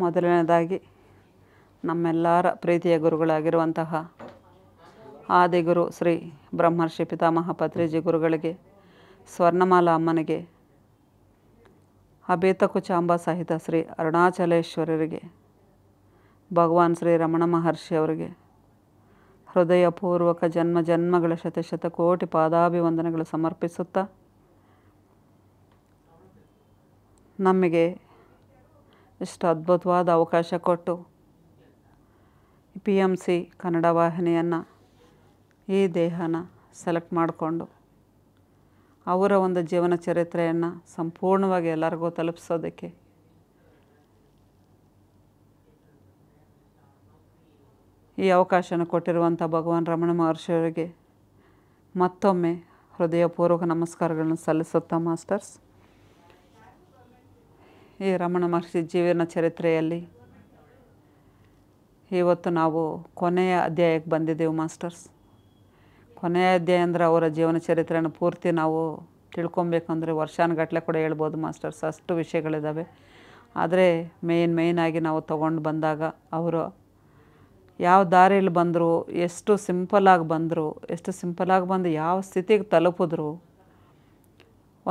ಮೊದಲನೇದಾಗಿ ನಮ್ಮೆಲ್ಲರ ಪ್ರೀತಿಯ ಗುರುಗಳಾಗಿರುವಂತಹ ಆದಿಗುರು ಶ್ರೀ ಬ್ರಹ್ಮರ್ಷಿ ಪಿತಾಮಹ ಪತ್ರಿಜಿ ಗುರುಗಳಿಗೆ ಸ್ವರ್ಣಮಾಲ ಅಮ್ಮನಿಗೆ ಚಾಂಬಾ ಸಹಿತ ಶ್ರೀ ಅರುಣಾಚಲೇಶ್ವರರಿಗೆ ಭಗವಾನ್ ಶ್ರೀ ರಮಣ ಮಹರ್ಷಿ ಅವರಿಗೆ ಹೃದಯಪೂರ್ವಕ ಜನ್ಮ ಜನ್ಮಗಳ ಶತಶತಕೋಟಿ ಪಾದಾಭಿವಂದನೆಗಳು ಸಮರ್ಪಿಸುತ್ತಾ ನಮಗೆ ಇಷ್ಟು ಅದ್ಭುತವಾದ ಅವಕಾಶ ಕೊಟ್ಟು ಪಿ ಎಮ್ ಸಿ ಕನ್ನಡ ವಾಹಿನಿಯನ್ನು ಈ ದೇಹನ ಸೆಲೆಕ್ಟ್ ಮಾಡಿಕೊಂಡು ಅವರ ಒಂದು ಜೀವನ ಚರಿತ್ರೆಯನ್ನು ಸಂಪೂರ್ಣವಾಗಿ ಎಲ್ಲರಿಗೂ ತಲುಪಿಸೋದಕ್ಕೆ ಈ ಅವಕಾಶನ ಕೊಟ್ಟಿರುವಂಥ ಭಗವಾನ್ ರಮಣ ಮಹರ್ಷಿಯವರಿಗೆ ಮತ್ತೊಮ್ಮೆ ಹೃದಯಪೂರ್ವಕ ನಮಸ್ಕಾರಗಳನ್ನು ಸಲ್ಲಿಸುತ್ತಾ ಮಾಸ್ಟರ್ಸ್ ಈ ರಮಣ ಮಹರ್ಷಿ ಜೀವನ ಚರಿತ್ರೆಯಲ್ಲಿ ಇವತ್ತು ನಾವು ಕೊನೆಯ ಅಧ್ಯಾಯಕ್ಕೆ ಬಂದಿದ್ದೇವೆ ಮಾಸ್ಟರ್ಸ್ ಕೊನೆಯ ಅಧ್ಯಾಯ ಅಂದರೆ ಅವರ ಜೀವನ ಚರಿತ್ರೆಯನ್ನು ಪೂರ್ತಿ ನಾವು ತಿಳ್ಕೊಬೇಕಂದ್ರೆ ವರ್ಷಾನುಗಟ್ಟಲೆ ಕೂಡ ಹೇಳ್ಬೋದು ಮಾಸ್ಟರ್ಸ್ ಅಷ್ಟು ವಿಷಯಗಳಿದ್ದಾವೆ ಆದರೆ ಮೇಯ್ನ್ ಮೇಯ್ನಾಗಿ ನಾವು ತೊಗೊಂಡು ಬಂದಾಗ ಅವರು ಯಾವ ದಾರಿಯಲ್ಲಿ ಬಂದರು ಎಷ್ಟು ಸಿಂಪಲಾಗಿ ಬಂದರು ಎಷ್ಟು ಸಿಂಪಲಾಗಿ ಬಂದು ಯಾವ ಸ್ಥಿತಿಗೆ ತಲುಪಿದ್ರು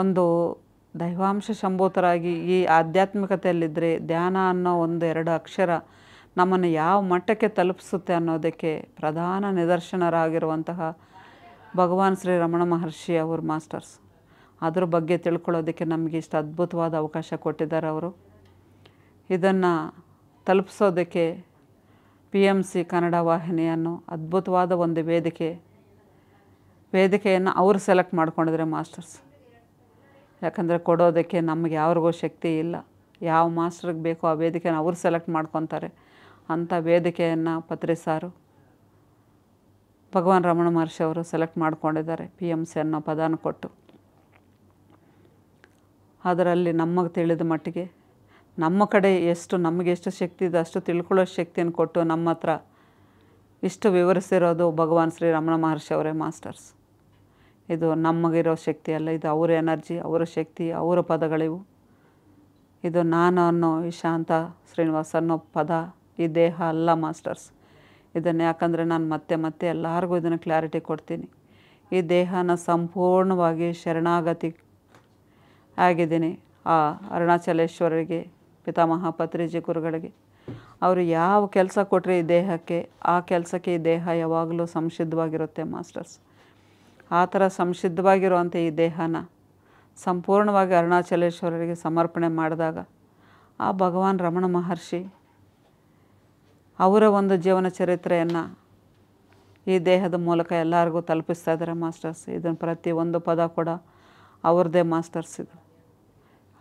ಒಂದು ದೈವಾಂಶ ಸಂಭೂತರಾಗಿ ಈ ಆಧ್ಯಾತ್ಮಿಕತೆಯಲ್ಲಿದ್ದರೆ ಧ್ಯಾನ ಅನ್ನೋ ಒಂದು ಎರಡು ಅಕ್ಷರ ನಮ್ಮನ್ನು ಯಾವ ಮಟ್ಟಕ್ಕೆ ತಲುಪಿಸುತ್ತೆ ಅನ್ನೋದಕ್ಕೆ ಪ್ರಧಾನ ನಿದರ್ಶನರಾಗಿರುವಂತಹ ಭಗವಾನ್ ಶ್ರೀ ರಮಣ ಮಹರ್ಷಿ ಅವರು ಮಾಸ್ಟರ್ಸ್ ಅದ್ರ ಬಗ್ಗೆ ತಿಳ್ಕೊಳ್ಳೋದಕ್ಕೆ ನಮಗೆ ಇಷ್ಟು ಅದ್ಭುತವಾದ ಅವಕಾಶ ಕೊಟ್ಟಿದ್ದಾರೆ ಅವರು ಇದನ್ನು ತಲುಪಿಸೋದಕ್ಕೆ ಪಿ ಎಮ್ ಸಿ ಕನ್ನಡ ವಾಹಿನಿಯನ್ನು ಅದ್ಭುತವಾದ ಒಂದು ವೇದಿಕೆ ವೇದಿಕೆಯನ್ನು ಅವರು ಸೆಲೆಕ್ಟ್ ಮಾಡ್ಕೊಂಡಿದ್ರೆ ಮಾಸ್ಟರ್ಸ್ ಯಾಕಂದರೆ ಕೊಡೋದಕ್ಕೆ ನಮಗೆ ಯಾರಿಗೂ ಶಕ್ತಿ ಇಲ್ಲ ಯಾವ ಮಾಸ್ಟರ್ಗೆ ಬೇಕೋ ಆ ವೇದಿಕೆನ ಅವರು ಸೆಲೆಕ್ಟ್ ಮಾಡ್ಕೊತಾರೆ ಅಂಥ ವೇದಿಕೆಯನ್ನು ಪತ್ರಿ ಸಾರು ಭಗವಾನ್ ರಮಣ ಮಹರ್ಷಿ ಅವರು ಸೆಲೆಕ್ಟ್ ಮಾಡ್ಕೊಂಡಿದ್ದಾರೆ ಪಿ ಎಮ್ ಸಿ ಅನ್ನೋ ಪದಾನ ಕೊಟ್ಟು ಅದರಲ್ಲಿ ನಮಗೆ ತಿಳಿದ ಮಟ್ಟಿಗೆ ನಮ್ಮ ಕಡೆ ಎಷ್ಟು ನಮಗೆ ಎಷ್ಟು ಶಕ್ತಿ ಇದೆ ಅಷ್ಟು ತಿಳ್ಕೊಳ್ಳೋ ಶಕ್ತಿಯನ್ನು ಕೊಟ್ಟು ನಮ್ಮ ಹತ್ರ ಇಷ್ಟು ವಿವರಿಸಿರೋದು ಭಗವಾನ್ ಶ್ರೀ ರಮಣ ಮಹರ್ಷಿ ಅವರೇ ಮಾಸ್ಟರ್ಸ್ ಇದು ನಮಗಿರೋ ಶಕ್ತಿ ಅಲ್ಲ ಇದು ಅವರ ಎನರ್ಜಿ ಅವರ ಶಕ್ತಿ ಅವರ ಪದಗಳಿವು ಇದು ನಾನು ಅನ್ನೋ ವಿಶಾಂತ ಶ್ರೀನಿವಾಸ್ ಅನ್ನೋ ಪದ ಈ ದೇಹ ಅಲ್ಲ ಮಾಸ್ಟರ್ಸ್ ಇದನ್ನು ಯಾಕಂದರೆ ನಾನು ಮತ್ತೆ ಮತ್ತೆ ಎಲ್ಲರಿಗೂ ಇದನ್ನು ಕ್ಲಾರಿಟಿ ಕೊಡ್ತೀನಿ ಈ ದೇಹನ ಸಂಪೂರ್ಣವಾಗಿ ಶರಣಾಗತಿ ಆಗಿದ್ದೀನಿ ಆ ಅರುಣಾಚಲೇಶ್ವರರಿಗೆ ಪಿತಾಮಹ ಪತ್ರಿಜಿ ಗುರುಗಳಿಗೆ ಅವರು ಯಾವ ಕೆಲಸ ಕೊಟ್ಟರೆ ಈ ದೇಹಕ್ಕೆ ಆ ಕೆಲಸಕ್ಕೆ ಈ ದೇಹ ಯಾವಾಗಲೂ ಸಂಸಿದ್ಧವಾಗಿರುತ್ತೆ ಮಾಸ್ಟರ್ಸ್ ಆ ಥರ ಸಂಸಿದ್ಧವಾಗಿರುವಂಥ ಈ ದೇಹನ ಸಂಪೂರ್ಣವಾಗಿ ಅರುಣಾಚಲೇಶ್ವರರಿಗೆ ಸಮರ್ಪಣೆ ಮಾಡಿದಾಗ ಆ ಭಗವಾನ್ ರಮಣ ಮಹರ್ಷಿ ಅವರ ಒಂದು ಜೀವನ ಚರಿತ್ರೆಯನ್ನು ಈ ದೇಹದ ಮೂಲಕ ಎಲ್ಲರಿಗೂ ತಲುಪಿಸ್ತಾ ಇದ್ದಾರೆ ಮಾಸ್ಟರ್ಸ್ ಇದನ್ನು ಪ್ರತಿ ಒಂದು ಪದ ಕೂಡ ಅವ್ರದ್ದೇ ಮಾಸ್ಟರ್ಸ್ ಇದು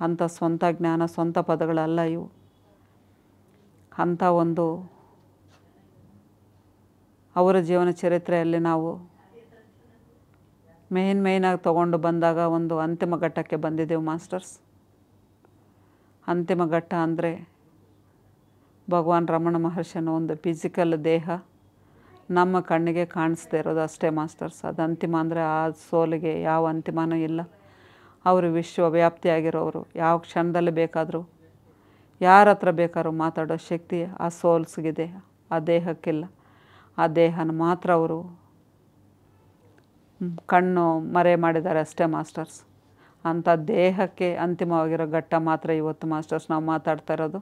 ಅಂಥ ಸ್ವಂತ ಜ್ಞಾನ ಸ್ವಂತ ಪದಗಳಲ್ಲ ಇವು ಅಂಥ ಒಂದು ಅವರ ಜೀವನ ಚರಿತ್ರೆಯಲ್ಲಿ ನಾವು ಮೇನ್ ಮೇಯ್ನಾಗಿ ತಗೊಂಡು ಬಂದಾಗ ಒಂದು ಅಂತಿಮ ಘಟ್ಟಕ್ಕೆ ಬಂದಿದ್ದೆವು ಮಾಸ್ಟರ್ಸ್ ಅಂತಿಮ ಘಟ್ಟ ಅಂದರೆ ಭಗವಾನ್ ರಮಣ ಮಹರ್ಷಿನ ಒಂದು ಫಿಸಿಕಲ್ ದೇಹ ನಮ್ಮ ಕಣ್ಣಿಗೆ ಕಾಣಿಸ್ತಾ ಇರೋದು ಅಷ್ಟೇ ಮಾಸ್ಟರ್ಸ್ ಅದು ಅಂತಿಮ ಅಂದರೆ ಆ ಸೋಲಿಗೆ ಯಾವ ಅಂತಿಮನೂ ಇಲ್ಲ ಅವರು ವಿಶ್ವವ್ಯಾಪ್ತಿಯಾಗಿರೋರು ಯಾವ ಕ್ಷಣದಲ್ಲಿ ಬೇಕಾದರೂ ಯಾರ ಹತ್ರ ಬೇಕಾದ್ರೂ ಮಾತಾಡೋ ಶಕ್ತಿ ಆ ಸೋಲ್ಸ್ಗಿದೆ ಆ ದೇಹಕ್ಕಿಲ್ಲ ಆ ದೇಹನ ಮಾತ್ರ ಅವರು ಕಣ್ಣು ಮರೆ ಮಾಡಿದ್ದಾರೆ ಅಷ್ಟೇ ಮಾಸ್ಟರ್ಸ್ ಅಂಥ ದೇಹಕ್ಕೆ ಅಂತಿಮವಾಗಿರೋ ಘಟ್ಟ ಮಾತ್ರ ಇವತ್ತು ಮಾಸ್ಟರ್ಸ್ ನಾವು ಮಾತಾಡ್ತಾ ಇರೋದು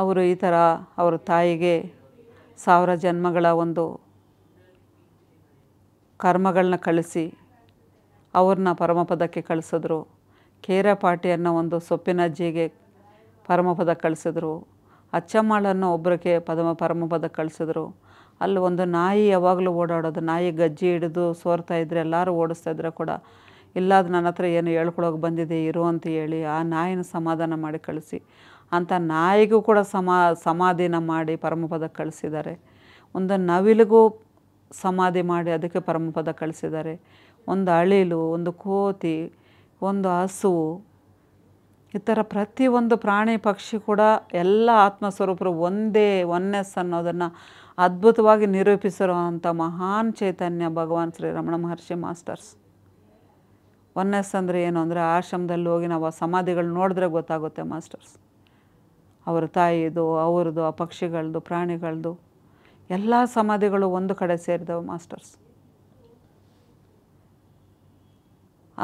ಅವರು ಈ ಥರ ಅವರ ತಾಯಿಗೆ ಸಾವಿರ ಜನ್ಮಗಳ ಒಂದು ಕರ್ಮಗಳನ್ನ ಕಳಿಸಿ ಅವ್ರನ್ನ ಪರಮಪದಕ್ಕೆ ಕಳಿಸಿದ್ರು ಕೇರ ಪಾಟಿಯನ್ನು ಒಂದು ಸೊಪ್ಪಿನ ಅಜ್ಜಿಗೆ ಪರಮಪದ ಕಳಿಸಿದ್ರು ಅಚ್ಚಮ್ಮಳನ್ನು ಒಬ್ಬರಿಗೆ ಪದಮ ಪರಮಪದ ಕಳಿಸಿದ್ರು ಅಲ್ಲಿ ಒಂದು ನಾಯಿ ಯಾವಾಗಲೂ ಓಡಾಡೋದು ನಾಯಿ ಗಜ್ಜಿ ಹಿಡಿದು ಸೋರ್ತಾ ಇದ್ದರೆ ಎಲ್ಲರೂ ಓಡಿಸ್ತಾ ಇದ್ರೆ ಕೂಡ ಇಲ್ಲ ನನ್ನ ಹತ್ರ ಏನು ಹೇಳ್ಕೊಳೋಕೆ ಬಂದಿದೆ ಇರು ಅಂತ ಹೇಳಿ ಆ ನಾಯಿನ ಸಮಾಧಾನ ಮಾಡಿ ಕಳಿಸಿ ಅಂಥ ನಾಯಿಗೂ ಕೂಡ ಸಮಾ ಸಮಾಧಿನ ಮಾಡಿ ಪರಮಪದ ಕಳಿಸಿದ್ದಾರೆ ಒಂದು ನವಿಲಿಗೂ ಸಮಾಧಿ ಮಾಡಿ ಅದಕ್ಕೆ ಪರಮಪದ ಕಳಿಸಿದ್ದಾರೆ ಒಂದು ಅಳಿಲು ಒಂದು ಕೋತಿ ಒಂದು ಹಸುವು ಈ ಥರ ಪ್ರತಿಯೊಂದು ಪ್ರಾಣಿ ಪಕ್ಷಿ ಕೂಡ ಎಲ್ಲ ಆತ್ಮಸ್ವರೂಪರು ಒಂದೇ ಒನ್ನೆಸ್ ಅನ್ನೋದನ್ನು ಅದ್ಭುತವಾಗಿ ನಿರೂಪಿಸಿರುವಂಥ ಮಹಾನ್ ಚೈತನ್ಯ ಭಗವಾನ್ ಶ್ರೀ ರಮಣ ಮಹರ್ಷಿ ಮಾಸ್ಟರ್ಸ್ ಒನ್ನೆಸ್ ಅಂದರೆ ಏನು ಅಂದರೆ ಆಶ್ರಮದಲ್ಲಿ ಹೋಗಿ ನಾವು ಆ ಸಮಾಧಿಗಳು ನೋಡಿದ್ರೆ ಗೊತ್ತಾಗುತ್ತೆ ಮಾಸ್ಟರ್ಸ್ ಅವರ ತಾಯಿದು ಅವ್ರದ್ದು ಆ ಪಕ್ಷಿಗಳದ್ದು ಪ್ರಾಣಿಗಳದ್ದು ಎಲ್ಲ ಸಮಾಧಿಗಳು ಒಂದು ಕಡೆ ಸೇರಿದವು ಮಾಸ್ಟರ್ಸ್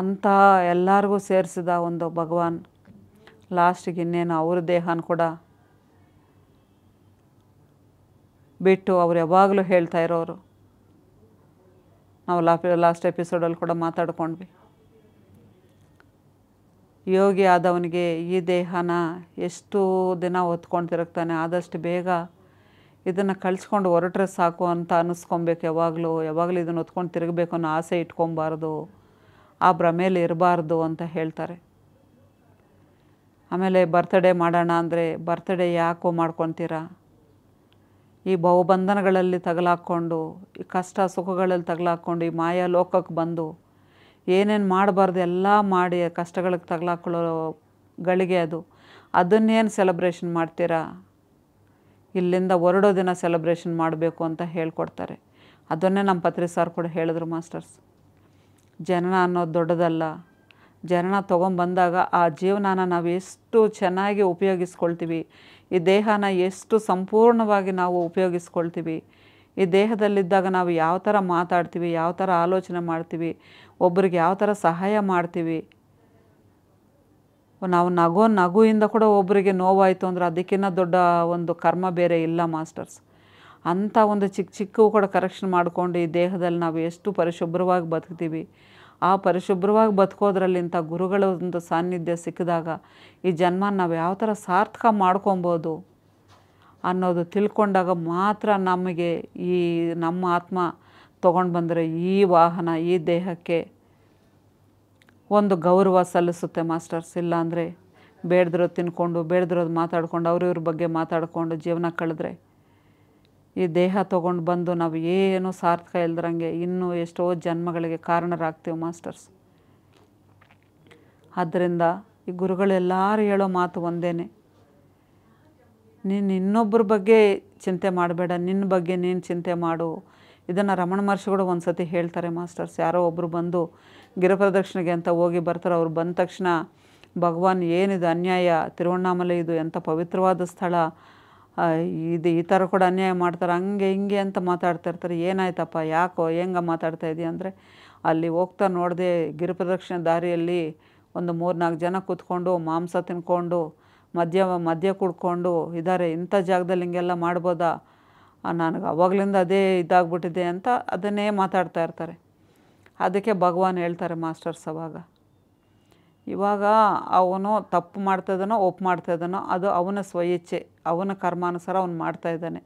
ಅಂಥ ಎಲ್ಲರಿಗೂ ಸೇರಿಸಿದ ಒಂದು ಭಗವಾನ್ ಲಾಸ್ಟಿಗೆ ಇನ್ನೇನು ಅವ್ರ ದೇಹನ ಕೂಡ ಬಿಟ್ಟು ಅವ್ರು ಯಾವಾಗಲೂ ಹೇಳ್ತಾ ಇರೋರು ನಾವು ಲಾ ಲಾಸ್ಟ್ ಎಪಿಸೋಡಲ್ಲಿ ಕೂಡ ಮಾತಾಡ್ಕೊಂಡ್ವಿ ಯೋಗಿ ಆದವನಿಗೆ ಈ ದೇಹನ ಎಷ್ಟು ದಿನ ಹೊತ್ಕೊಂಡು ತಿರುಗ್ತಾನೆ ಆದಷ್ಟು ಬೇಗ ಇದನ್ನು ಕಳಿಸ್ಕೊಂಡು ಹೊರಟ್ರೆ ಸಾಕು ಅಂತ ಅನ್ನಿಸ್ಕೊಬೇಕು ಯಾವಾಗಲೂ ಯಾವಾಗಲೂ ಇದನ್ನು ಹೊತ್ಕೊಂಡು ತಿರುಗಬೇಕು ಅನ್ನೋ ಆಸೆ ಇಟ್ಕೊಬಾರ್ದು ಆ ಭ್ರಮೇಲಿ ಇರಬಾರ್ದು ಅಂತ ಹೇಳ್ತಾರೆ ಆಮೇಲೆ ಬರ್ತ್ಡೇ ಮಾಡೋಣ ಅಂದರೆ ಬರ್ತಡೇ ಯಾಕೋ ಮಾಡ್ಕೊತೀರ ಈ ಬಹುಬಂಧನಗಳಲ್ಲಿ ತಗಲಾಕ್ಕೊಂಡು ಈ ಕಷ್ಟ ಸುಖಗಳಲ್ಲಿ ತಗಲಾಕ್ಕೊಂಡು ಈ ಮಾಯಾ ಲೋಕಕ್ಕೆ ಬಂದು ಏನೇನು ಮಾಡಬಾರ್ದು ಎಲ್ಲ ಮಾಡಿ ಕಷ್ಟಗಳಿಗೆ ತಗಲಾಕೊಳ್ಳೋ ಗಳಿಗೆ ಅದು ಅದನ್ನೇನು ಸೆಲೆಬ್ರೇಷನ್ ಮಾಡ್ತೀರಾ ಇಲ್ಲಿಂದ ಹೊರಡೋ ದಿನ ಸೆಲೆಬ್ರೇಷನ್ ಮಾಡಬೇಕು ಅಂತ ಹೇಳ್ಕೊಡ್ತಾರೆ ಅದನ್ನೇ ನಮ್ಮ ಪತ್ರಿ ಸರ್ ಕೂಡ ಹೇಳಿದ್ರು ಮಾಸ್ಟರ್ಸ್ ಜನನ ಅನ್ನೋದು ದೊಡ್ಡದಲ್ಲ ಜನನ ತೊಗೊಂಬಂದಾಗ ಆ ಜೀವನನ ನಾವು ಎಷ್ಟು ಚೆನ್ನಾಗಿ ಉಪಯೋಗಿಸ್ಕೊಳ್ತೀವಿ ಈ ದೇಹನ ಎಷ್ಟು ಸಂಪೂರ್ಣವಾಗಿ ನಾವು ಉಪಯೋಗಿಸ್ಕೊಳ್ತೀವಿ ಈ ದೇಹದಲ್ಲಿದ್ದಾಗ ನಾವು ಯಾವ ಥರ ಮಾತಾಡ್ತೀವಿ ಯಾವ ಥರ ಆಲೋಚನೆ ಮಾಡ್ತೀವಿ ಒಬ್ಬರಿಗೆ ಯಾವ ಥರ ಸಹಾಯ ಮಾಡ್ತೀವಿ ನಾವು ನಗೋ ನಗುವಿಂದ ಕೂಡ ಒಬ್ಬರಿಗೆ ನೋವಾಯಿತು ಅಂದರೆ ಅದಕ್ಕಿಂತ ದೊಡ್ಡ ಒಂದು ಕರ್ಮ ಬೇರೆ ಇಲ್ಲ ಮಾಸ್ಟರ್ಸ್ ಅಂಥ ಒಂದು ಚಿಕ್ಕ ಚಿಕ್ಕವು ಕೂಡ ಕರೆಕ್ಷನ್ ಮಾಡಿಕೊಂಡು ಈ ದೇಹದಲ್ಲಿ ನಾವು ಎಷ್ಟು ಪರಿಶುಭ್ರವಾಗಿ ಬದುಕ್ತೀವಿ ಆ ಪರಿಶುಭ್ರವಾಗಿ ಬದುಕೋದ್ರಲ್ಲಿಂಥ ಗುರುಗಳ ಒಂದು ಸಾನ್ನಿಧ್ಯ ಸಿಕ್ಕಿದಾಗ ಈ ಜನ್ಮ ನಾವು ಯಾವ ಥರ ಸಾರ್ಥಕ ಮಾಡ್ಕೊಬೋದು ಅನ್ನೋದು ತಿಳ್ಕೊಂಡಾಗ ಮಾತ್ರ ನಮಗೆ ಈ ನಮ್ಮ ಆತ್ಮ ತೊಗೊಂಡು ಬಂದರೆ ಈ ವಾಹನ ಈ ದೇಹಕ್ಕೆ ಒಂದು ಗೌರವ ಸಲ್ಲಿಸುತ್ತೆ ಮಾಸ್ಟರ್ಸ್ ಇಲ್ಲಾಂದರೆ ಬೇಡದಿರೋದು ತಿನ್ಕೊಂಡು ಬೇಡದಿರೋದು ಮಾತಾಡ್ಕೊಂಡು ಅವ್ರಿವ್ರ ಬಗ್ಗೆ ಮಾತಾಡಿಕೊಂಡು ಜೀವನ ಕಳೆದ್ರೆ ಈ ದೇಹ ತೊಗೊಂಡು ಬಂದು ನಾವು ಏನು ಸಾರ್ಥಕ ಇಲ್ದ್ರಂಗೆ ಇನ್ನೂ ಎಷ್ಟೋ ಜನ್ಮಗಳಿಗೆ ಕಾರಣರಾಗ್ತೀವಿ ಮಾಸ್ಟರ್ಸ್ ಆದ್ದರಿಂದ ಈ ಗುರುಗಳೆಲ್ಲರೂ ಹೇಳೋ ಮಾತು ಒಂದೇನೆ ನೀನು ಇನ್ನೊಬ್ಬರ ಬಗ್ಗೆ ಚಿಂತೆ ಮಾಡಬೇಡ ನಿನ್ನ ಬಗ್ಗೆ ನೀನು ಚಿಂತೆ ಮಾಡು ಇದನ್ನು ರಮಣ ಮಹರ್ಷಿಗಳು ಒಂದು ಸತಿ ಹೇಳ್ತಾರೆ ಮಾಸ್ಟರ್ಸ್ ಯಾರೋ ಒಬ್ಬರು ಬಂದು ಗಿರಪ್ರದಕ್ಷಿಣೆಗೆ ಅಂತ ಹೋಗಿ ಬರ್ತಾರೆ ಅವ್ರು ಬಂದ ತಕ್ಷಣ ಭಗವಾನ್ ಏನಿದು ಅನ್ಯಾಯ ತಿರುವಣ್ಣಾಮಲೆ ಇದು ಎಂಥ ಪವಿತ್ರವಾದ ಸ್ಥಳ ಇದು ಈ ಥರ ಕೂಡ ಅನ್ಯಾಯ ಮಾಡ್ತಾರೆ ಹಂಗೆ ಹಿಂಗೆ ಅಂತ ಮಾತಾಡ್ತಾ ಇರ್ತಾರೆ ಏನಾಯ್ತಪ್ಪ ಯಾಕೋ ಹೆಂಗ ಮಾತಾಡ್ತಾ ಇದೆಯಾ ಅಂದರೆ ಅಲ್ಲಿ ಹೋಗ್ತಾ ನೋಡದೆ ಗಿರಿಪ್ರದಕ್ಷಿಣೆ ದಾರಿಯಲ್ಲಿ ಒಂದು ಮೂರ್ನಾಲ್ಕು ಜನ ಕೂತ್ಕೊಂಡು ಮಾಂಸ ತಿನ್ಕೊಂಡು ಮದ್ಯ ಮದ್ಯ ಕುಡ್ಕೊಂಡು ಇದ್ದಾರೆ ಇಂಥ ಜಾಗದಲ್ಲಿ ಹಿಂಗೆಲ್ಲ ಮಾಡ್ಬೋದಾ ನನಗೆ ಅವಾಗಲಿಂದ ಅದೇ ಇದಾಗ್ಬಿಟ್ಟಿದೆ ಅಂತ ಅದನ್ನೇ ಮಾತಾಡ್ತಾ ಇರ್ತಾರೆ ಅದಕ್ಕೆ ಭಗವಾನ್ ಹೇಳ್ತಾರೆ ಮಾಸ್ಟರ್ಸ್ ಅವಾಗ ಇವಾಗ ಅವನು ತಪ್ಪು ಮಾಡ್ತಾಯಿದ್ದಾನೋ ಒಪ್ಪು ಮಾಡ್ತಾಯಿದ್ದಾನೋ ಅದು ಅವನ ಸ್ವಯಿಚ್ಛೆ ಅವನ ಕರ್ಮಾನುಸಾರ ಅವ್ನು ಮಾಡ್ತಾಯಿದ್ದಾನೆ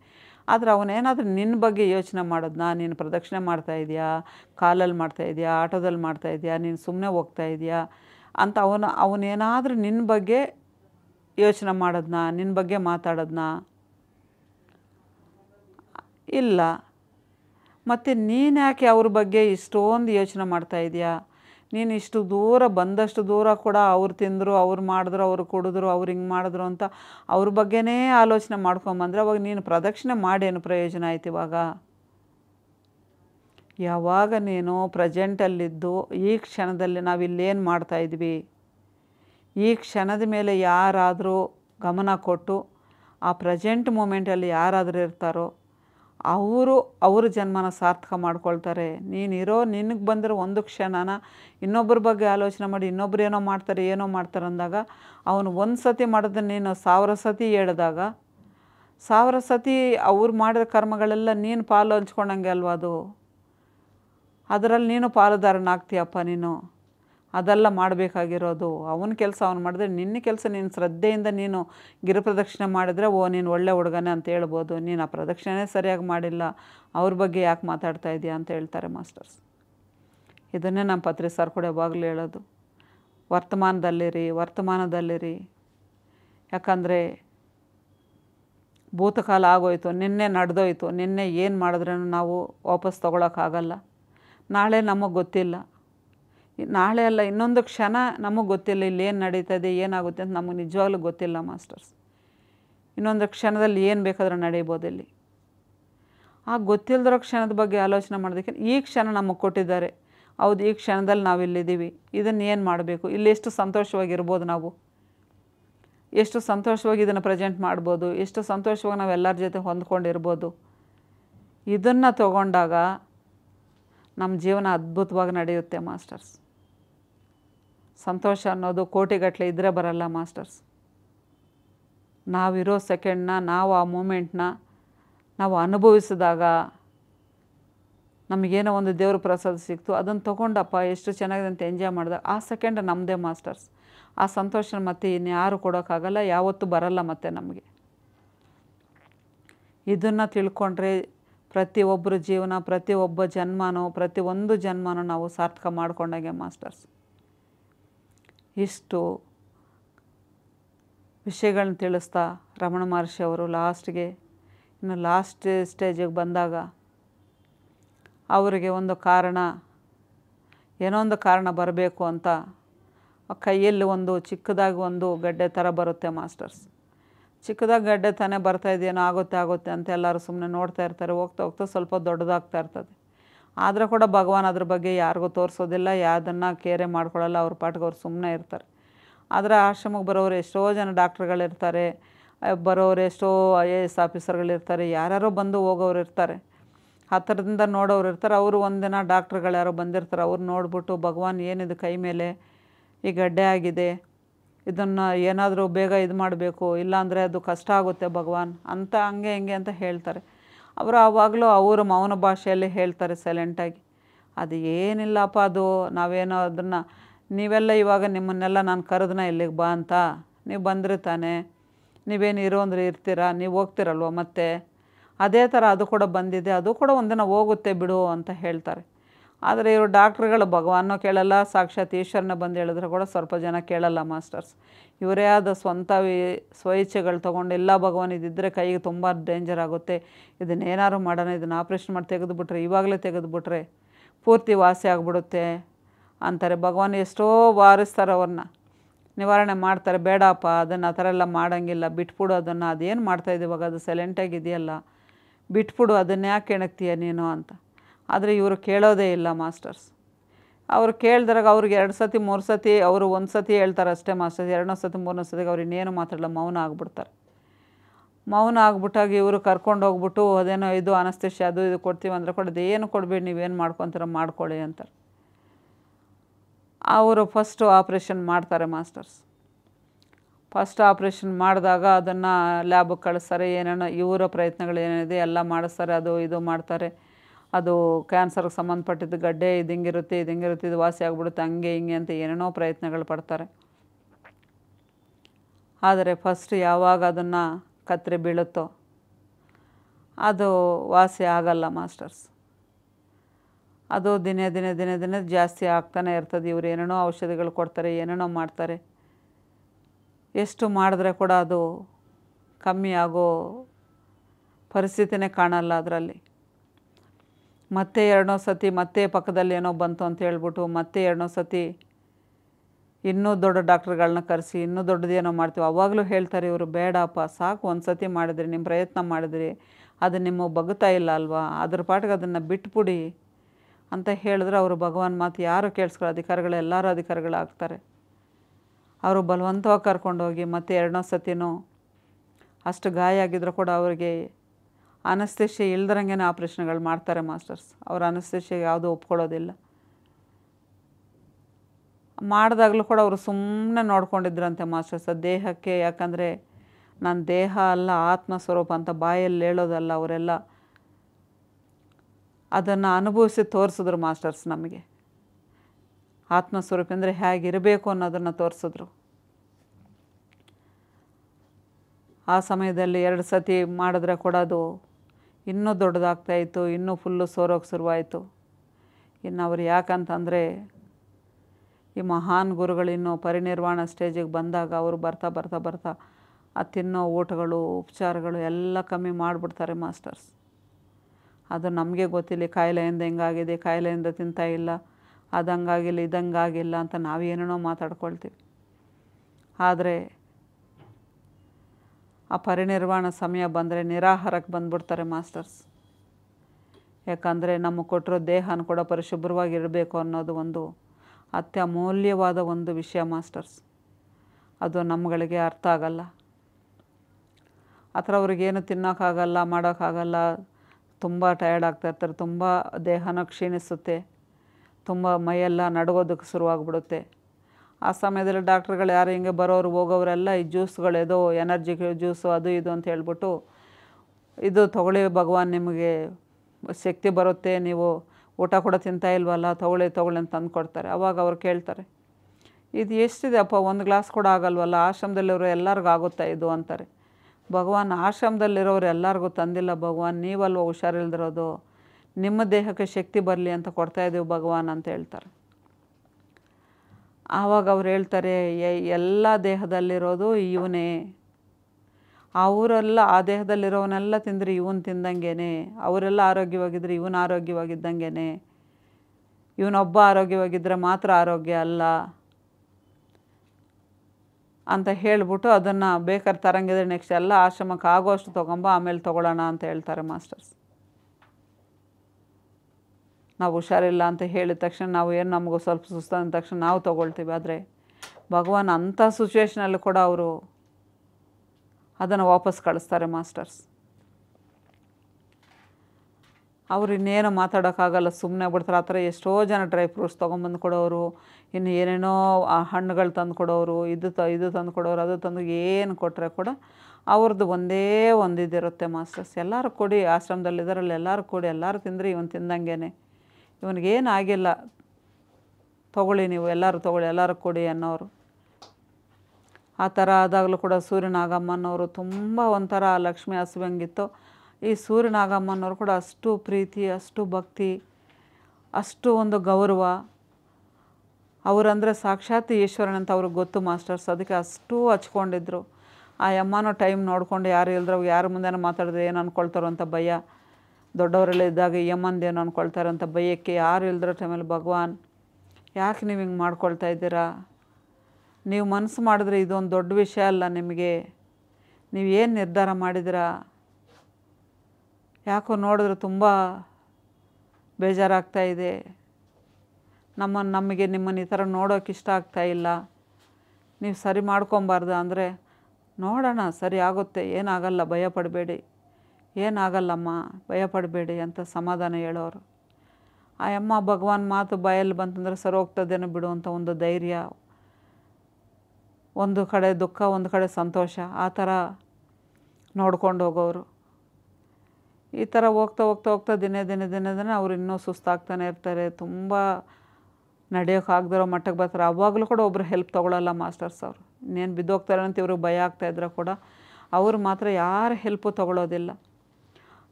ಆದರೆ ಅವನೇನಾದರೂ ನಿನ್ನ ಬಗ್ಗೆ ಯೋಚನೆ ಮಾಡೋದನ್ನ ನೀನು ಪ್ರದಕ್ಷಿಣೆ ಮಾಡ್ತಾ ಇದೆಯಾ ಕಾಲಲ್ಲಿ ಮಾಡ್ತಾ ಇದೆಯಾ ಆಟೋದಲ್ಲಿ ಇದೆಯಾ ನೀನು ಸುಮ್ಮನೆ ಹೋಗ್ತಾ ಇದೆಯಾ ಅಂತ ಅವನು ಅವನೇನಾದರೂ ನಿನ್ನ ಬಗ್ಗೆ ಯೋಚನೆ ಮಾಡೋದನ್ನ ನಿನ್ನ ಬಗ್ಗೆ ಮಾತಾಡೋದನ್ನ ಇಲ್ಲ ಮತ್ತು ನೀನು ಯಾಕೆ ಅವ್ರ ಬಗ್ಗೆ ಇಷ್ಟೊಂದು ಯೋಚನೆ ಮಾಡ್ತಾ ಇದೆಯಾ ನೀನು ಇಷ್ಟು ದೂರ ಬಂದಷ್ಟು ದೂರ ಕೂಡ ಅವ್ರು ತಿಂದರು ಅವ್ರು ಮಾಡಿದ್ರು ಅವ್ರು ಕುಡಿದ್ರು ಅವ್ರು ಹಿಂಗೆ ಮಾಡಿದ್ರು ಅಂತ ಅವ್ರ ಬಗ್ಗೆನೇ ಆಲೋಚನೆ ಮಾಡ್ಕೊಂಬಂದ್ರೆ ಅವಾಗ ನೀನು ಪ್ರದಕ್ಷಿಣೆ ಮಾಡೇನು ಪ್ರಯೋಜನ ಆಯ್ತು ಇವಾಗ ಯಾವಾಗ ನೀನು ಪ್ರೆಸೆಂಟಲ್ಲಿದ್ದು ಈ ಕ್ಷಣದಲ್ಲಿ ನಾವಿಲ್ಲೇನು ಮಾಡ್ತಾಯಿದ್ವಿ ಈ ಕ್ಷಣದ ಮೇಲೆ ಯಾರಾದರೂ ಗಮನ ಕೊಟ್ಟು ಆ ಪ್ರೆಸೆಂಟ್ ಮೂಮೆಂಟಲ್ಲಿ ಯಾರಾದರೂ ಇರ್ತಾರೋ ಅವರು ಅವ್ರ ಜನ್ಮನ ಸಾರ್ಥಕ ಮಾಡ್ಕೊಳ್ತಾರೆ ನೀನಿರೋ ನಿನಗೆ ಬಂದಿರೋ ಒಂದು ಕ್ಷಣನ ಇನ್ನೊಬ್ಬರ ಬಗ್ಗೆ ಆಲೋಚನೆ ಮಾಡಿ ಇನ್ನೊಬ್ರು ಏನೋ ಮಾಡ್ತಾರೆ ಏನೋ ಮಾಡ್ತಾರೆ ಅಂದಾಗ ಅವನು ಒಂದು ಸತಿ ಮಾಡೋದನ್ನ ನೀನು ಸಾವಿರ ಸತಿ ಹೇಳಿದಾಗ ಸಾವಿರ ಸತಿ ಅವ್ರು ಮಾಡಿದ ಕರ್ಮಗಳೆಲ್ಲ ನೀನು ಪಾಲು ಹಂಚ್ಕೊಂಡಂಗೆ ಅಲ್ವಾ ಅದು ಅದರಲ್ಲಿ ನೀನು ಪಾಲುದಾರನಾಗ್ತೀಯಪ್ಪ ನೀನು ಅದೆಲ್ಲ ಮಾಡಬೇಕಾಗಿರೋದು ಅವನ ಕೆಲಸ ಅವ್ನು ಮಾಡಿದ್ರೆ ನಿನ್ನ ಕೆಲಸ ನೀನು ಶ್ರದ್ಧೆಯಿಂದ ನೀನು ಗಿರಿಪ್ರದಕ್ಷಿಣೆ ಮಾಡಿದರೆ ಓ ನೀನು ಒಳ್ಳೆ ಹುಡುಗನೇ ಅಂತ ಹೇಳ್ಬೋದು ನೀನು ಆ ಪ್ರದಕ್ಷಿಣೆ ಸರಿಯಾಗಿ ಮಾಡಿಲ್ಲ ಅವ್ರ ಬಗ್ಗೆ ಯಾಕೆ ಮಾತಾಡ್ತಾ ಇದೆಯಾ ಅಂತ ಹೇಳ್ತಾರೆ ಮಾಸ್ಟರ್ಸ್ ಇದನ್ನೇ ನಮ್ಮ ಪತ್ರಿ ಸರ್ ಕೂಡ ಯಾವಾಗಲೂ ಹೇಳೋದು ವರ್ತಮಾನದಲ್ಲಿರಿ ವರ್ತಮಾನದಲ್ಲಿರಿ ಯಾಕಂದರೆ ಭೂತಕಾಲ ಆಗೋಯ್ತು ನಿನ್ನೆ ನಡೆದೋಯ್ತು ನಿನ್ನೆ ಏನು ಮಾಡಿದ್ರೂ ನಾವು ವಾಪಸ್ ತೊಗೊಳಕ್ಕಾಗಲ್ಲ ನಾಳೆ ನಮಗೆ ಗೊತ್ತಿಲ್ಲ ನಾಳೆ ಅಲ್ಲ ಇನ್ನೊಂದು ಕ್ಷಣ ನಮಗೆ ಗೊತ್ತಿಲ್ಲ ಇಲ್ಲಿ ಏನು ನಡೀತದೆ ಏನಾಗುತ್ತೆ ಅಂತ ನಮಗೆ ನಿಜವಾಗ್ಲೂ ಗೊತ್ತಿಲ್ಲ ಮಾಸ್ಟರ್ಸ್ ಇನ್ನೊಂದು ಕ್ಷಣದಲ್ಲಿ ಏನು ಬೇಕಾದರೂ ನಡೀಬೋದು ಇಲ್ಲಿ ಆ ಗೊತ್ತಿಲ್ಲದಿರೋ ಕ್ಷಣದ ಬಗ್ಗೆ ಆಲೋಚನೆ ಮಾಡೋದಕ್ಕೆ ಈ ಕ್ಷಣ ನಮಗೆ ಕೊಟ್ಟಿದ್ದಾರೆ ಹೌದು ಈ ಕ್ಷಣದಲ್ಲಿ ನಾವು ಇಲ್ಲಿದ್ದೀವಿ ಇದನ್ನು ಏನು ಮಾಡಬೇಕು ಇಲ್ಲಿ ಎಷ್ಟು ಸಂತೋಷವಾಗಿರ್ಬೋದು ನಾವು ಎಷ್ಟು ಸಂತೋಷವಾಗಿ ಇದನ್ನು ಪ್ರೆಸೆಂಟ್ ಮಾಡ್ಬೋದು ಎಷ್ಟು ಸಂತೋಷವಾಗಿ ನಾವು ಎಲ್ಲರ ಜೊತೆ ಹೊಂದ್ಕೊಂಡಿರ್ಬೋದು ಇದನ್ನು ತಗೊಂಡಾಗ ನಮ್ಮ ಜೀವನ ಅದ್ಭುತವಾಗಿ ನಡೆಯುತ್ತೆ ಮಾಸ್ಟರ್ಸ್ ಸಂತೋಷ ಅನ್ನೋದು ಕೋಟಿಗಟ್ಟಲೆ ಇದ್ದರೆ ಬರಲ್ಲ ಮಾಸ್ಟರ್ಸ್ ನಾವಿರೋ ಸೆಕೆಂಡ್ನ ನಾವು ಆ ಮೂಮೆಂಟ್ನ ನಾವು ಅನುಭವಿಸಿದಾಗ ನಮಗೇನೋ ಒಂದು ದೇವ್ರ ಪ್ರಸಾದ ಸಿಕ್ತು ಅದನ್ನು ತೊಗೊಂಡಪ್ಪ ಎಷ್ಟು ಚೆನ್ನಾಗಿದೆ ಅಂತ ಎಂಜಾಯ್ ಮಾಡಿದಾಗ ಆ ಸೆಕೆಂಡ್ ನಮ್ಮದೇ ಮಾಸ್ಟರ್ಸ್ ಆ ಸಂತೋಷನ ಮತ್ತೆ ಇನ್ಯಾರು ಕೊಡೋಕ್ಕಾಗಲ್ಲ ಯಾವತ್ತೂ ಬರಲ್ಲ ಮತ್ತೆ ನಮಗೆ ಇದನ್ನು ತಿಳ್ಕೊಂಡ್ರೆ ಪ್ರತಿಯೊಬ್ಬರ ಜೀವನ ಪ್ರತಿಯೊಬ್ಬ ಜನ್ಮನೋ ಪ್ರತಿಯೊಂದು ಜನ್ಮನೂ ನಾವು ಸಾರ್ಥಕ ಮಾಡ್ಕೊಂಡಾಗೆ ಮಾಸ್ಟರ್ಸ್ ಇಷ್ಟು ವಿಷಯಗಳನ್ನ ತಿಳಿಸ್ತಾ ರಮಣ ಮಹರ್ಷಿ ಅವರು ಲಾಸ್ಟ್ಗೆ ಇನ್ನು ಲಾಸ್ಟ್ ಸ್ಟೇಜಿಗೆ ಬಂದಾಗ ಅವರಿಗೆ ಒಂದು ಕಾರಣ ಏನೋ ಒಂದು ಕಾರಣ ಬರಬೇಕು ಅಂತ ಕೈಯಲ್ಲಿ ಒಂದು ಚಿಕ್ಕದಾಗಿ ಒಂದು ಗಡ್ಡೆ ಥರ ಬರುತ್ತೆ ಮಾಸ್ಟರ್ಸ್ ಚಿಕ್ಕದಾಗಿ ಗಡ್ಡೆ ತಾನೇ ಬರ್ತಾಯಿದ್ದೇನೋ ಆಗುತ್ತೆ ಆಗುತ್ತೆ ಅಂತ ಎಲ್ಲರೂ ಸುಮ್ಮನೆ ನೋಡ್ತಾ ಇರ್ತಾರೆ ಹೋಗ್ತಾ ಹೋಗ್ತಾ ಸ್ವಲ್ಪ ದೊಡ್ಡದಾಗ್ತಾ ಇರ್ತದೆ ಆದರೆ ಕೂಡ ಭಗವಾನ್ ಅದ್ರ ಬಗ್ಗೆ ಯಾರಿಗೂ ತೋರಿಸೋದಿಲ್ಲ ಯಾವುದನ್ನು ಕೇರೆ ಮಾಡ್ಕೊಳ್ಳಲ್ಲ ಅವ್ರ ಪಾಠಕ್ಕೆ ಅವ್ರು ಸುಮ್ಮನೆ ಇರ್ತಾರೆ ಆದರೆ ಆಶ್ರಮಕ್ಕೆ ಬರೋರು ಎಷ್ಟೋ ಜನ ಡಾಕ್ಟ್ರುಗಳಿರ್ತಾರೆ ಬರೋರು ಎಷ್ಟೋ ಐ ಎ ಎಸ್ ಆಫೀಸರ್ಗಳಿರ್ತಾರೆ ಯಾರ್ಯಾರೋ ಬಂದು ಹೋಗೋರು ಇರ್ತಾರೆ ಹತ್ತಿರದಿಂದ ನೋಡೋರು ಇರ್ತಾರೆ ಅವರು ಒಂದಿನ ಯಾರೋ ಬಂದಿರ್ತಾರೆ ಅವ್ರು ನೋಡ್ಬಿಟ್ಟು ಭಗವಾನ್ ಏನಿದು ಕೈ ಮೇಲೆ ಈ ಗಡ್ಡೆ ಆಗಿದೆ ಇದನ್ನು ಏನಾದರೂ ಬೇಗ ಇದು ಮಾಡಬೇಕು ಇಲ್ಲಾಂದರೆ ಅದು ಕಷ್ಟ ಆಗುತ್ತೆ ಭಗವಾನ್ ಅಂತ ಹಂಗೆ ಹಿಂಗೆ ಅಂತ ಹೇಳ್ತಾರೆ ಅವರು ಆವಾಗಲೂ ಅವರು ಮೌನ ಭಾಷೆಯಲ್ಲಿ ಹೇಳ್ತಾರೆ ಸೈಲೆಂಟಾಗಿ ಅದು ಏನಿಲ್ಲಪ್ಪ ಅದು ನಾವೇನೋ ಅದನ್ನು ನೀವೆಲ್ಲ ಇವಾಗ ನಿಮ್ಮನ್ನೆಲ್ಲ ನಾನು ಕರೆದನ ಇಲ್ಲಿಗೆ ಬಾ ಅಂತ ನೀವು ಬಂದ್ರೆ ತಾನೆ ನೀವೇನು ಇರೋ ಅಂದರೆ ಇರ್ತೀರಾ ನೀವು ಹೋಗ್ತಿರಲ್ವ ಮತ್ತೆ ಅದೇ ಥರ ಅದು ಕೂಡ ಬಂದಿದೆ ಅದು ಕೂಡ ಒಂದಿನ ಹೋಗುತ್ತೆ ಬಿಡು ಅಂತ ಹೇಳ್ತಾರೆ ಆದರೆ ಇವರು ಡಾಕ್ಟ್ರುಗಳು ಭಗವಾನೋ ಕೇಳಲ್ಲ ಸಾಕ್ಷಾತ್ ಈಶ್ವರನ ಬಂದು ಹೇಳಿದ್ರೆ ಕೂಡ ಸ್ವಲ್ಪ ಜನ ಕೇಳಲ್ಲ ಮಾಸ್ಟರ್ಸ್ ಇವರೇ ಆದ ಸ್ವಂತ ಸ್ವಇಚ್ಛೆಗಳು ತೊಗೊಂಡು ಎಲ್ಲ ಭಗವಾನ್ ಇದ್ದಿದ್ದರೆ ಕೈಗೆ ತುಂಬ ಡೇಂಜರ್ ಆಗುತ್ತೆ ಇದನ್ನೇನಾದ್ರು ಮಾಡೋಣ ಇದನ್ನು ಆಪ್ರೇಷನ್ ಮಾಡಿ ತೆಗೆದುಬಿಟ್ರೆ ಇವಾಗಲೇ ತೆಗೆದುಬಿಟ್ರೆ ಪೂರ್ತಿ ವಾಸಿ ಆಗಿಬಿಡುತ್ತೆ ಅಂತಾರೆ ಭಗವಾನ್ ಎಷ್ಟೋ ವಾರಿಸ್ತಾರೆ ಅವ್ರನ್ನ ನಿವಾರಣೆ ಮಾಡ್ತಾರೆ ಬೇಡಪ್ಪ ಅದನ್ನು ಆ ಥರ ಎಲ್ಲ ಮಾಡೋಂಗಿಲ್ಲ ಬಿಟ್ಬಿಡು ಅದನ್ನು ಅದೇನು ಮಾಡ್ತಾ ಇವಾಗ ಅದು ಸೈಲೆಂಟಾಗಿ ಇದೆಯಲ್ಲ ಬಿಟ್ಬಿಡು ಅದನ್ನು ಯಾಕೆ ಕೆಣಕ್ತೀಯ ನೀನು ಅಂತ ಆದರೆ ಇವರು ಕೇಳೋದೇ ಇಲ್ಲ ಮಾಸ್ಟರ್ಸ್ ಅವ್ರು ಕೇಳಿದ್ರಾಗ ಅವ್ರಿಗೆ ಎರಡು ಸತಿ ಮೂರು ಸತಿ ಅವರು ಒಂದು ಸತಿ ಹೇಳ್ತಾರೆ ಅಷ್ಟೇ ಮಾಸ್ಟರ್ ಎರಡನೇ ಸತಿ ಮೂರನೇ ಸತಿಗೆ ಅವ್ರು ಇನ್ನೇನು ಮಾತಾಡಲ್ಲ ಮೌನ ಆಗ್ಬಿಡ್ತಾರೆ ಮೌನ ಆಗ್ಬಿಟ್ಟಾಗ ಇವರು ಕರ್ಕೊಂಡು ಹೋಗ್ಬಿಟ್ಟು ಅದೇನೋ ಇದು ಅನಸ್ತೇಶ ಅದು ಇದು ಕೊಡ್ತೀವಿ ಅಂದರೆ ಕೊಡೋದು ಏನು ಕೊಡಬೇಡಿ ನೀವೇನು ಮಾಡ್ಕೊತೀರ ಮಾಡ್ಕೊಳ್ಳಿ ಅಂತಾರೆ ಅವರು ಫಸ್ಟು ಆಪ್ರೇಷನ್ ಮಾಡ್ತಾರೆ ಮಾಸ್ಟರ್ಸ್ ಫಸ್ಟ್ ಆಪ್ರೇಷನ್ ಮಾಡಿದಾಗ ಅದನ್ನು ಲ್ಯಾಬಿಗೆ ಕಳಿಸ್ತಾರೆ ಏನೇನೋ ಇವರ ಪ್ರಯತ್ನಗಳು ಏನೇನಿದೆ ಎಲ್ಲ ಮಾಡಿಸ್ತಾರೆ ಅದು ಇದು ಮಾಡ್ತಾರೆ ಅದು ಕ್ಯಾನ್ಸರ್ಗೆ ಸಂಬಂಧಪಟ್ಟಿದ್ದು ಗಡ್ಡೆ ಇದು ಹಿಂಗಿರುತ್ತೆ ಇದು ಇದು ವಾಸಿ ಆಗಿಬಿಡುತ್ತೆ ಹಂಗೆ ಹಿಂಗೆ ಅಂತ ಏನೇನೋ ಪ್ರಯತ್ನಗಳು ಪಡ್ತಾರೆ ಆದರೆ ಫಸ್ಟ್ ಯಾವಾಗ ಅದನ್ನು ಕತ್ತರಿ ಬೀಳುತ್ತೋ ಅದು ವಾಸಿ ಆಗಲ್ಲ ಮಾಸ್ಟರ್ಸ್ ಅದು ದಿನೇ ದಿನೇ ದಿನೇ ದಿನ ಜಾಸ್ತಿ ಆಗ್ತಾನೆ ಇರ್ತದೆ ಇವರು ಏನೇನೋ ಔಷಧಿಗಳು ಕೊಡ್ತಾರೆ ಏನೇನೋ ಮಾಡ್ತಾರೆ ಎಷ್ಟು ಮಾಡಿದ್ರೆ ಕೂಡ ಅದು ಕಮ್ಮಿ ಆಗೋ ಪರಿಸ್ಥಿತಿನೇ ಕಾಣಲ್ಲ ಅದರಲ್ಲಿ ಮತ್ತೆ ಎರಡನೋ ಸತಿ ಮತ್ತೆ ಪಕ್ಕದಲ್ಲಿ ಏನೋ ಬಂತು ಅಂತ ಹೇಳ್ಬಿಟ್ಟು ಮತ್ತೆ ಎರಡನೋ ಸತಿ ಇನ್ನೂ ದೊಡ್ಡ ಡಾಕ್ಟ್ರುಗಳನ್ನ ಕರೆಸಿ ಇನ್ನೂ ದೊಡ್ಡದೇನೋ ಮಾಡ್ತೀವಿ ಅವಾಗಲೂ ಹೇಳ್ತಾರೆ ಇವರು ಬೇಡಪ್ಪ ಸಾಕು ಒಂದು ಸತಿ ಮಾಡಿದ್ರಿ ನಿಮ್ಮ ಪ್ರಯತ್ನ ಮಾಡಿದ್ರಿ ಅದು ನಿಮ್ಮ ಬಗ್ತಾ ಇಲ್ಲ ಅಲ್ವಾ ಅದ್ರ ಪಾಟಿಗೆ ಅದನ್ನು ಬಿಟ್ಬಿಡಿ ಅಂತ ಹೇಳಿದ್ರೆ ಅವರು ಭಗವಾನ್ ಮಾತು ಯಾರು ಕೇಳಿಸ್ಕೊಳ್ಳೋ ಅಧಿಕಾರಿಗಳು ಎಲ್ಲರೂ ಅಧಿಕಾರಿಗಳಾಗ್ತಾರೆ ಅವರು ಬಲವಂತವಾಗಿ ಕರ್ಕೊಂಡೋಗಿ ಮತ್ತೆ ಎರಡನೋ ಸತಿನೂ ಅಷ್ಟು ಗಾಯ ಆಗಿದ್ರೂ ಕೂಡ ಅವರಿಗೆ ಅನಸ್ತೇಷೆ ಇಲ್ದರಂಗೆ ಆಪ್ರೇಷನ್ಗಳು ಮಾಡ್ತಾರೆ ಮಾಸ್ಟರ್ಸ್ ಅವ್ರ ಅನಸ್ತೇಷ್ಯ ಯಾವುದೂ ಒಪ್ಕೊಳ್ಳೋದಿಲ್ಲ ಮಾಡಿದಾಗಲೂ ಕೂಡ ಅವರು ಸುಮ್ಮನೆ ನೋಡ್ಕೊಂಡಿದ್ರಂತೆ ಮಾಸ್ಟರ್ಸ್ ದೇಹಕ್ಕೆ ಯಾಕಂದರೆ ನನ್ನ ದೇಹ ಅಲ್ಲ ಆತ್ಮ ಸ್ವರೂಪ ಅಂತ ಬಾಯಲ್ಲಿ ಹೇಳೋದಲ್ಲ ಅವರೆಲ್ಲ ಅದನ್ನು ಅನುಭವಿಸಿ ತೋರಿಸಿದ್ರು ಮಾಸ್ಟರ್ಸ್ ನಮಗೆ ಆತ್ಮಸ್ವರೂಪ ಅಂದರೆ ಹೇಗಿರಬೇಕು ಅನ್ನೋದನ್ನು ತೋರಿಸಿದ್ರು ಆ ಸಮಯದಲ್ಲಿ ಎರಡು ಸತಿ ಮಾಡಿದ್ರೆ ಕೂಡ ಅದು ಇನ್ನೂ ದೊಡ್ಡದಾಗ್ತಾಯಿತ್ತು ಇನ್ನೂ ಫುಲ್ಲು ಸೋರೋಕ್ಕೆ ಶುರುವಾಯಿತು ಇನ್ನು ಅವ್ರು ಯಾಕಂತಂದರೆ ಈ ಮಹಾನ್ ಗುರುಗಳಿನ್ನೂ ಪರಿನಿರ್ವಾಣ ಸ್ಟೇಜಿಗೆ ಬಂದಾಗ ಅವರು ಬರ್ತಾ ಬರ್ತಾ ಬರ್ತಾ ಆ ತಿನ್ನೋ ಊಟಗಳು ಉಪಚಾರಗಳು ಎಲ್ಲ ಕಮ್ಮಿ ಮಾಡಿಬಿಡ್ತಾರೆ ಮಾಸ್ಟರ್ಸ್ ಅದು ನಮಗೆ ಗೊತ್ತಿಲ್ಲ ಕಾಯಿಲೆಯಿಂದ ಹೆಂಗಾಗಿದೆ ಕಾಯಿಲೆಯಿಂದ ತಿಂತಾ ಇಲ್ಲ ಅದಂಗಾಗಿಲ್ಲ ಇದಂಗಾಗಿಲ್ಲ ಅಂತ ನಾವೇನೇನೋ ಮಾತಾಡ್ಕೊಳ್ತೀವಿ ಆದರೆ ಆ ಪರಿನಿರ್ವಾಣ ಸಮಯ ಬಂದರೆ ನಿರಾಹಾರಕ್ಕೆ ಬಂದ್ಬಿಡ್ತಾರೆ ಮಾಸ್ಟರ್ಸ್ ಯಾಕಂದರೆ ನಮಗೆ ಕೊಟ್ಟರೋ ದೇಹನ ಕೂಡ ಪರಿಶುಭ್ರವಾಗಿರಬೇಕು ಅನ್ನೋದು ಒಂದು ಅತ್ಯಮೂಲ್ಯವಾದ ಒಂದು ವಿಷಯ ಮಾಸ್ಟರ್ಸ್ ಅದು ನಮ್ಮಗಳಿಗೆ ಅರ್ಥ ಆಗಲ್ಲ ಆ ಥರ ಅವ್ರಿಗೇನು ತಿನ್ನೋಕ್ಕಾಗಲ್ಲ ಮಾಡೋಕ್ಕಾಗಲ್ಲ ತುಂಬ ಟಯರ್ಡ್ ಆಗ್ತಾಯಿರ್ತಾರೆ ತುಂಬ ದೇಹನ ಕ್ಷೀಣಿಸುತ್ತೆ ತುಂಬ ಮೈಯೆಲ್ಲ ನಡಗೋದಕ್ಕೆ ಶುರುವಾಗ್ಬಿಡುತ್ತೆ ಆ ಸಮಯದಲ್ಲಿ ಡಾಕ್ಟ್ರುಗಳು ಯಾರು ಹಿಂಗೆ ಬರೋರು ಹೋಗೋರೆಲ್ಲ ಈ ಇದು ಎನರ್ಜಿ ಜ್ಯೂಸು ಅದು ಇದು ಅಂತ ಹೇಳ್ಬಿಟ್ಟು ಇದು ತಗೊಳ್ಳಿ ಭಗವಾನ್ ನಿಮಗೆ ಶಕ್ತಿ ಬರುತ್ತೆ ನೀವು ಊಟ ಕೂಡ ತಿಂತಾ ಇಲ್ವಲ್ಲ ತಗೊಳ್ಳಿ ತಗೊಳ್ಳಿ ಅಂತ ತಂದು ಕೊಡ್ತಾರೆ ಅವಾಗ ಅವ್ರು ಕೇಳ್ತಾರೆ ಇದು ಎಷ್ಟಿದೆ ಅಪ್ಪ ಒಂದು ಗ್ಲಾಸ್ ಕೂಡ ಆಗಲ್ವಲ್ಲ ಆಶ್ರಮದಲ್ಲಿರೋ ಎಲ್ಲರಿಗೂ ಆಗುತ್ತಾ ಇದು ಅಂತಾರೆ ಭಗವಾನ್ ಆಶ್ರಮದಲ್ಲಿರೋರು ಎಲ್ಲರಿಗೂ ತಂದಿಲ್ಲ ಭಗವಾನ್ ನೀವಲ್ವ ಹುಷಾರಿಲ್ದಿರೋದು ನಿಮ್ಮ ದೇಹಕ್ಕೆ ಶಕ್ತಿ ಬರಲಿ ಅಂತ ಕೊಡ್ತಾಯಿದ್ದೀವಿ ಭಗವಾನ್ ಅಂತ ಹೇಳ್ತಾರೆ ಆವಾಗ ಅವ್ರು ಹೇಳ್ತಾರೆ ಎಲ್ಲ ದೇಹದಲ್ಲಿರೋದು ಇವನೇ ಅವರೆಲ್ಲ ಆ ದೇಹದಲ್ಲಿರೋವನ್ನೆಲ್ಲ ತಿಂದರೆ ಇವನು ತಿಂದಂಗೆ ಅವರೆಲ್ಲ ಆರೋಗ್ಯವಾಗಿದ್ದರೆ ಇವನು ಆರೋಗ್ಯವಾಗಿದ್ದಂಗೆ ಇವನೊಬ್ಬ ಆರೋಗ್ಯವಾಗಿದ್ದರೆ ಮಾತ್ರ ಆರೋಗ್ಯ ಅಲ್ಲ ಅಂತ ಹೇಳಿಬಿಟ್ಟು ಅದನ್ನು ಬೇಕಾದ್ರೆ ತರಂಗಿದ್ರೆ ನೆಕ್ಸ್ಟ್ ಎಲ್ಲ ಆಶ್ರಮಕ್ಕೆ ಆಗೋಷ್ಟು ತೊಗೊಂಬ ಆಮೇಲೆ ತೊಗೊಳ್ಳೋಣ ಅಂತ ಹೇಳ್ತಾರೆ ಮಾಸ್ಟರ್ಸ್ ನಾವು ಹುಷಾರಿಲ್ಲ ಅಂತ ಹೇಳಿದ ತಕ್ಷಣ ನಾವು ಏನು ನಮಗೂ ಸ್ವಲ್ಪ ಸುಸ್ತು ಅಂದ ತಕ್ಷಣ ನಾವು ತೊಗೊಳ್ತೀವಿ ಆದರೆ ಭಗವಾನ್ ಅಂಥ ಸಿಚುವೇಷನಲ್ಲಿ ಕೂಡ ಅವರು ಅದನ್ನು ವಾಪಸ್ ಕಳಿಸ್ತಾರೆ ಮಾಸ್ಟರ್ಸ್ ಅವ್ರು ಇನ್ನೇನು ಮಾತಾಡೋಕ್ಕಾಗಲ್ಲ ಸುಮ್ಮನೆ ಬಿಡ್ತಾರೆ ಆ ಥರ ಎಷ್ಟೋ ಜನ ಡ್ರೈ ಫ್ರೂಟ್ಸ್ ತೊಗೊಂಬಂದು ಕೊಡೋರು ಇನ್ನು ಏನೇನೋ ಆ ಹಣ್ಣುಗಳು ತಂದು ಕೊಡೋರು ಇದು ತ ಇದು ತಂದು ಕೊಡೋರು ಅದು ತಂದು ಏನು ಕೊಟ್ಟರೆ ಕೂಡ ಅವ್ರದ್ದು ಒಂದೇ ಒಂದಿದಿರುತ್ತೆ ಮಾಸ್ಟರ್ಸ್ ಎಲ್ಲರೂ ಕೊಡಿ ಆಶ್ರಮದಲ್ಲಿದ್ದಾರಲ್ಲಿ ಎಲ್ಲರೂ ಕೊಡಿ ಎಲ್ಲರೂ ತಿಂದರೆ ಇವನು ತಿಂದಂಗೆ ಇವನಿಗೇನು ಆಗಿಲ್ಲ ತಗೊಳ್ಳಿ ನೀವು ಎಲ್ಲರೂ ತಗೊಳ್ಳಿ ಎಲ್ಲರೂ ಕೊಡಿ ಅನ್ನೋರು ಆ ಥರ ಆದಾಗಲೂ ಕೂಡ ಸೂರ್ಯನಾಗಮ್ಮನವರು ತುಂಬ ಒಂಥರ ಲಕ್ಷ್ಮಿ ಹಸುವಂಗಿತ್ತು ಈ ಸೂರ್ಯನಾಗಮ್ಮನವರು ಕೂಡ ಅಷ್ಟು ಪ್ರೀತಿ ಅಷ್ಟು ಭಕ್ತಿ ಅಷ್ಟು ಒಂದು ಗೌರವ ಅವರಂದರೆ ಸಾಕ್ಷಾತ್ ಅಂತ ಅವ್ರಿಗೆ ಗೊತ್ತು ಮಾಸ್ಟರ್ಸ್ ಅದಕ್ಕೆ ಅಷ್ಟು ಹಚ್ಕೊಂಡಿದ್ರು ಆ ಅಮ್ಮನೋ ಟೈಮ್ ನೋಡ್ಕೊಂಡು ಯಾರು ಇಲ್ದ್ರವ್ ಯಾರು ಮುಂದೆ ಮಾತಾಡಿದ್ರೆ ಏನು ಅಂದ್ಕೊಳ್ತಾರೋ ಅಂತ ಭಯ ದೊಡ್ಡವರೆಲ್ಲ ಇದ್ದಾಗ ಯಮ್ಮಂದೇನು ಅಂದ್ಕೊಳ್ತಾರೆ ಅಂತ ಭಯಕ್ಕೆ ಯಾರು ಇಲ್ದಿರೋ ಟೈಮಲ್ಲಿ ಭಗವಾನ್ ಯಾಕೆ ನೀವು ಹಿಂಗೆ ಮಾಡ್ಕೊಳ್ತಾ ಇದ್ದೀರಾ ನೀವು ಮನಸ್ಸು ಮಾಡಿದ್ರೆ ಇದೊಂದು ದೊಡ್ಡ ವಿಷಯ ಅಲ್ಲ ನಿಮಗೆ ನೀವು ಏನು ನಿರ್ಧಾರ ಮಾಡಿದಿರಾ ಯಾಕೋ ನೋಡಿದ್ರೆ ತುಂಬ ಬೇಜಾರಾಗ್ತಾ ಇದೆ ನಮ್ಮ ನಮಗೆ ನಿಮ್ಮನ್ನು ಈ ಥರ ನೋಡೋಕೆ ಇಷ್ಟ ಆಗ್ತಾ ಇಲ್ಲ ನೀವು ಸರಿ ಮಾಡ್ಕೊಬಾರ್ದು ಅಂದರೆ ನೋಡೋಣ ಸರಿ ಆಗುತ್ತೆ ಏನಾಗಲ್ಲ ಭಯ ಪಡಬೇಡಿ ಏನಾಗಲ್ಲಮ್ಮ ಭಯಪಡಬೇಡಿ ಅಂತ ಸಮಾಧಾನ ಹೇಳೋರು ಆ ಅಮ್ಮ ಭಗವಾನ್ ಮಾತು ಬಾಯಲ್ಲಿ ಬಂತಂದ್ರೆ ಸರಿ ಹೋಗ್ತದೇನೋ ಬಿಡು ಅಂತ ಒಂದು ಧೈರ್ಯ ಒಂದು ಕಡೆ ದುಃಖ ಒಂದು ಕಡೆ ಸಂತೋಷ ಆ ಥರ ನೋಡ್ಕೊಂಡು ಹೋಗೋರು ಈ ಥರ ಹೋಗ್ತಾ ಹೋಗ್ತಾ ಹೋಗ್ತಾ ದಿನೇ ದಿನೇ ದಿನೇ ದಿನೇ ಅವ್ರು ಇನ್ನೂ ಸುಸ್ತಾಗ್ತಾನೆ ಇರ್ತಾರೆ ತುಂಬ ನಡೆಯೋಕ್ಕಾಗ್ದಿರೋ ಮಟ್ಟಕ್ಕೆ ಬರ್ತಾರೆ ಅವಾಗಲೂ ಕೂಡ ಒಬ್ಬರು ಹೆಲ್ಪ್ ತೊಗೊಳಲ್ಲ ಮಾಸ್ಟರ್ಸ್ ಅವರು ಇನ್ನೇನು ಬಿದ್ದೋಗ್ತಾರೆ ಅಂತ ಇವ್ರಿಗೆ ಭಯ ಆಗ್ತಾಯಿದ್ರೆ ಕೂಡ ಅವ್ರು ಮಾತ್ರ ಯಾರು ಹೆಲ್ಪು ತೊಗೊಳೋದಿಲ್ಲ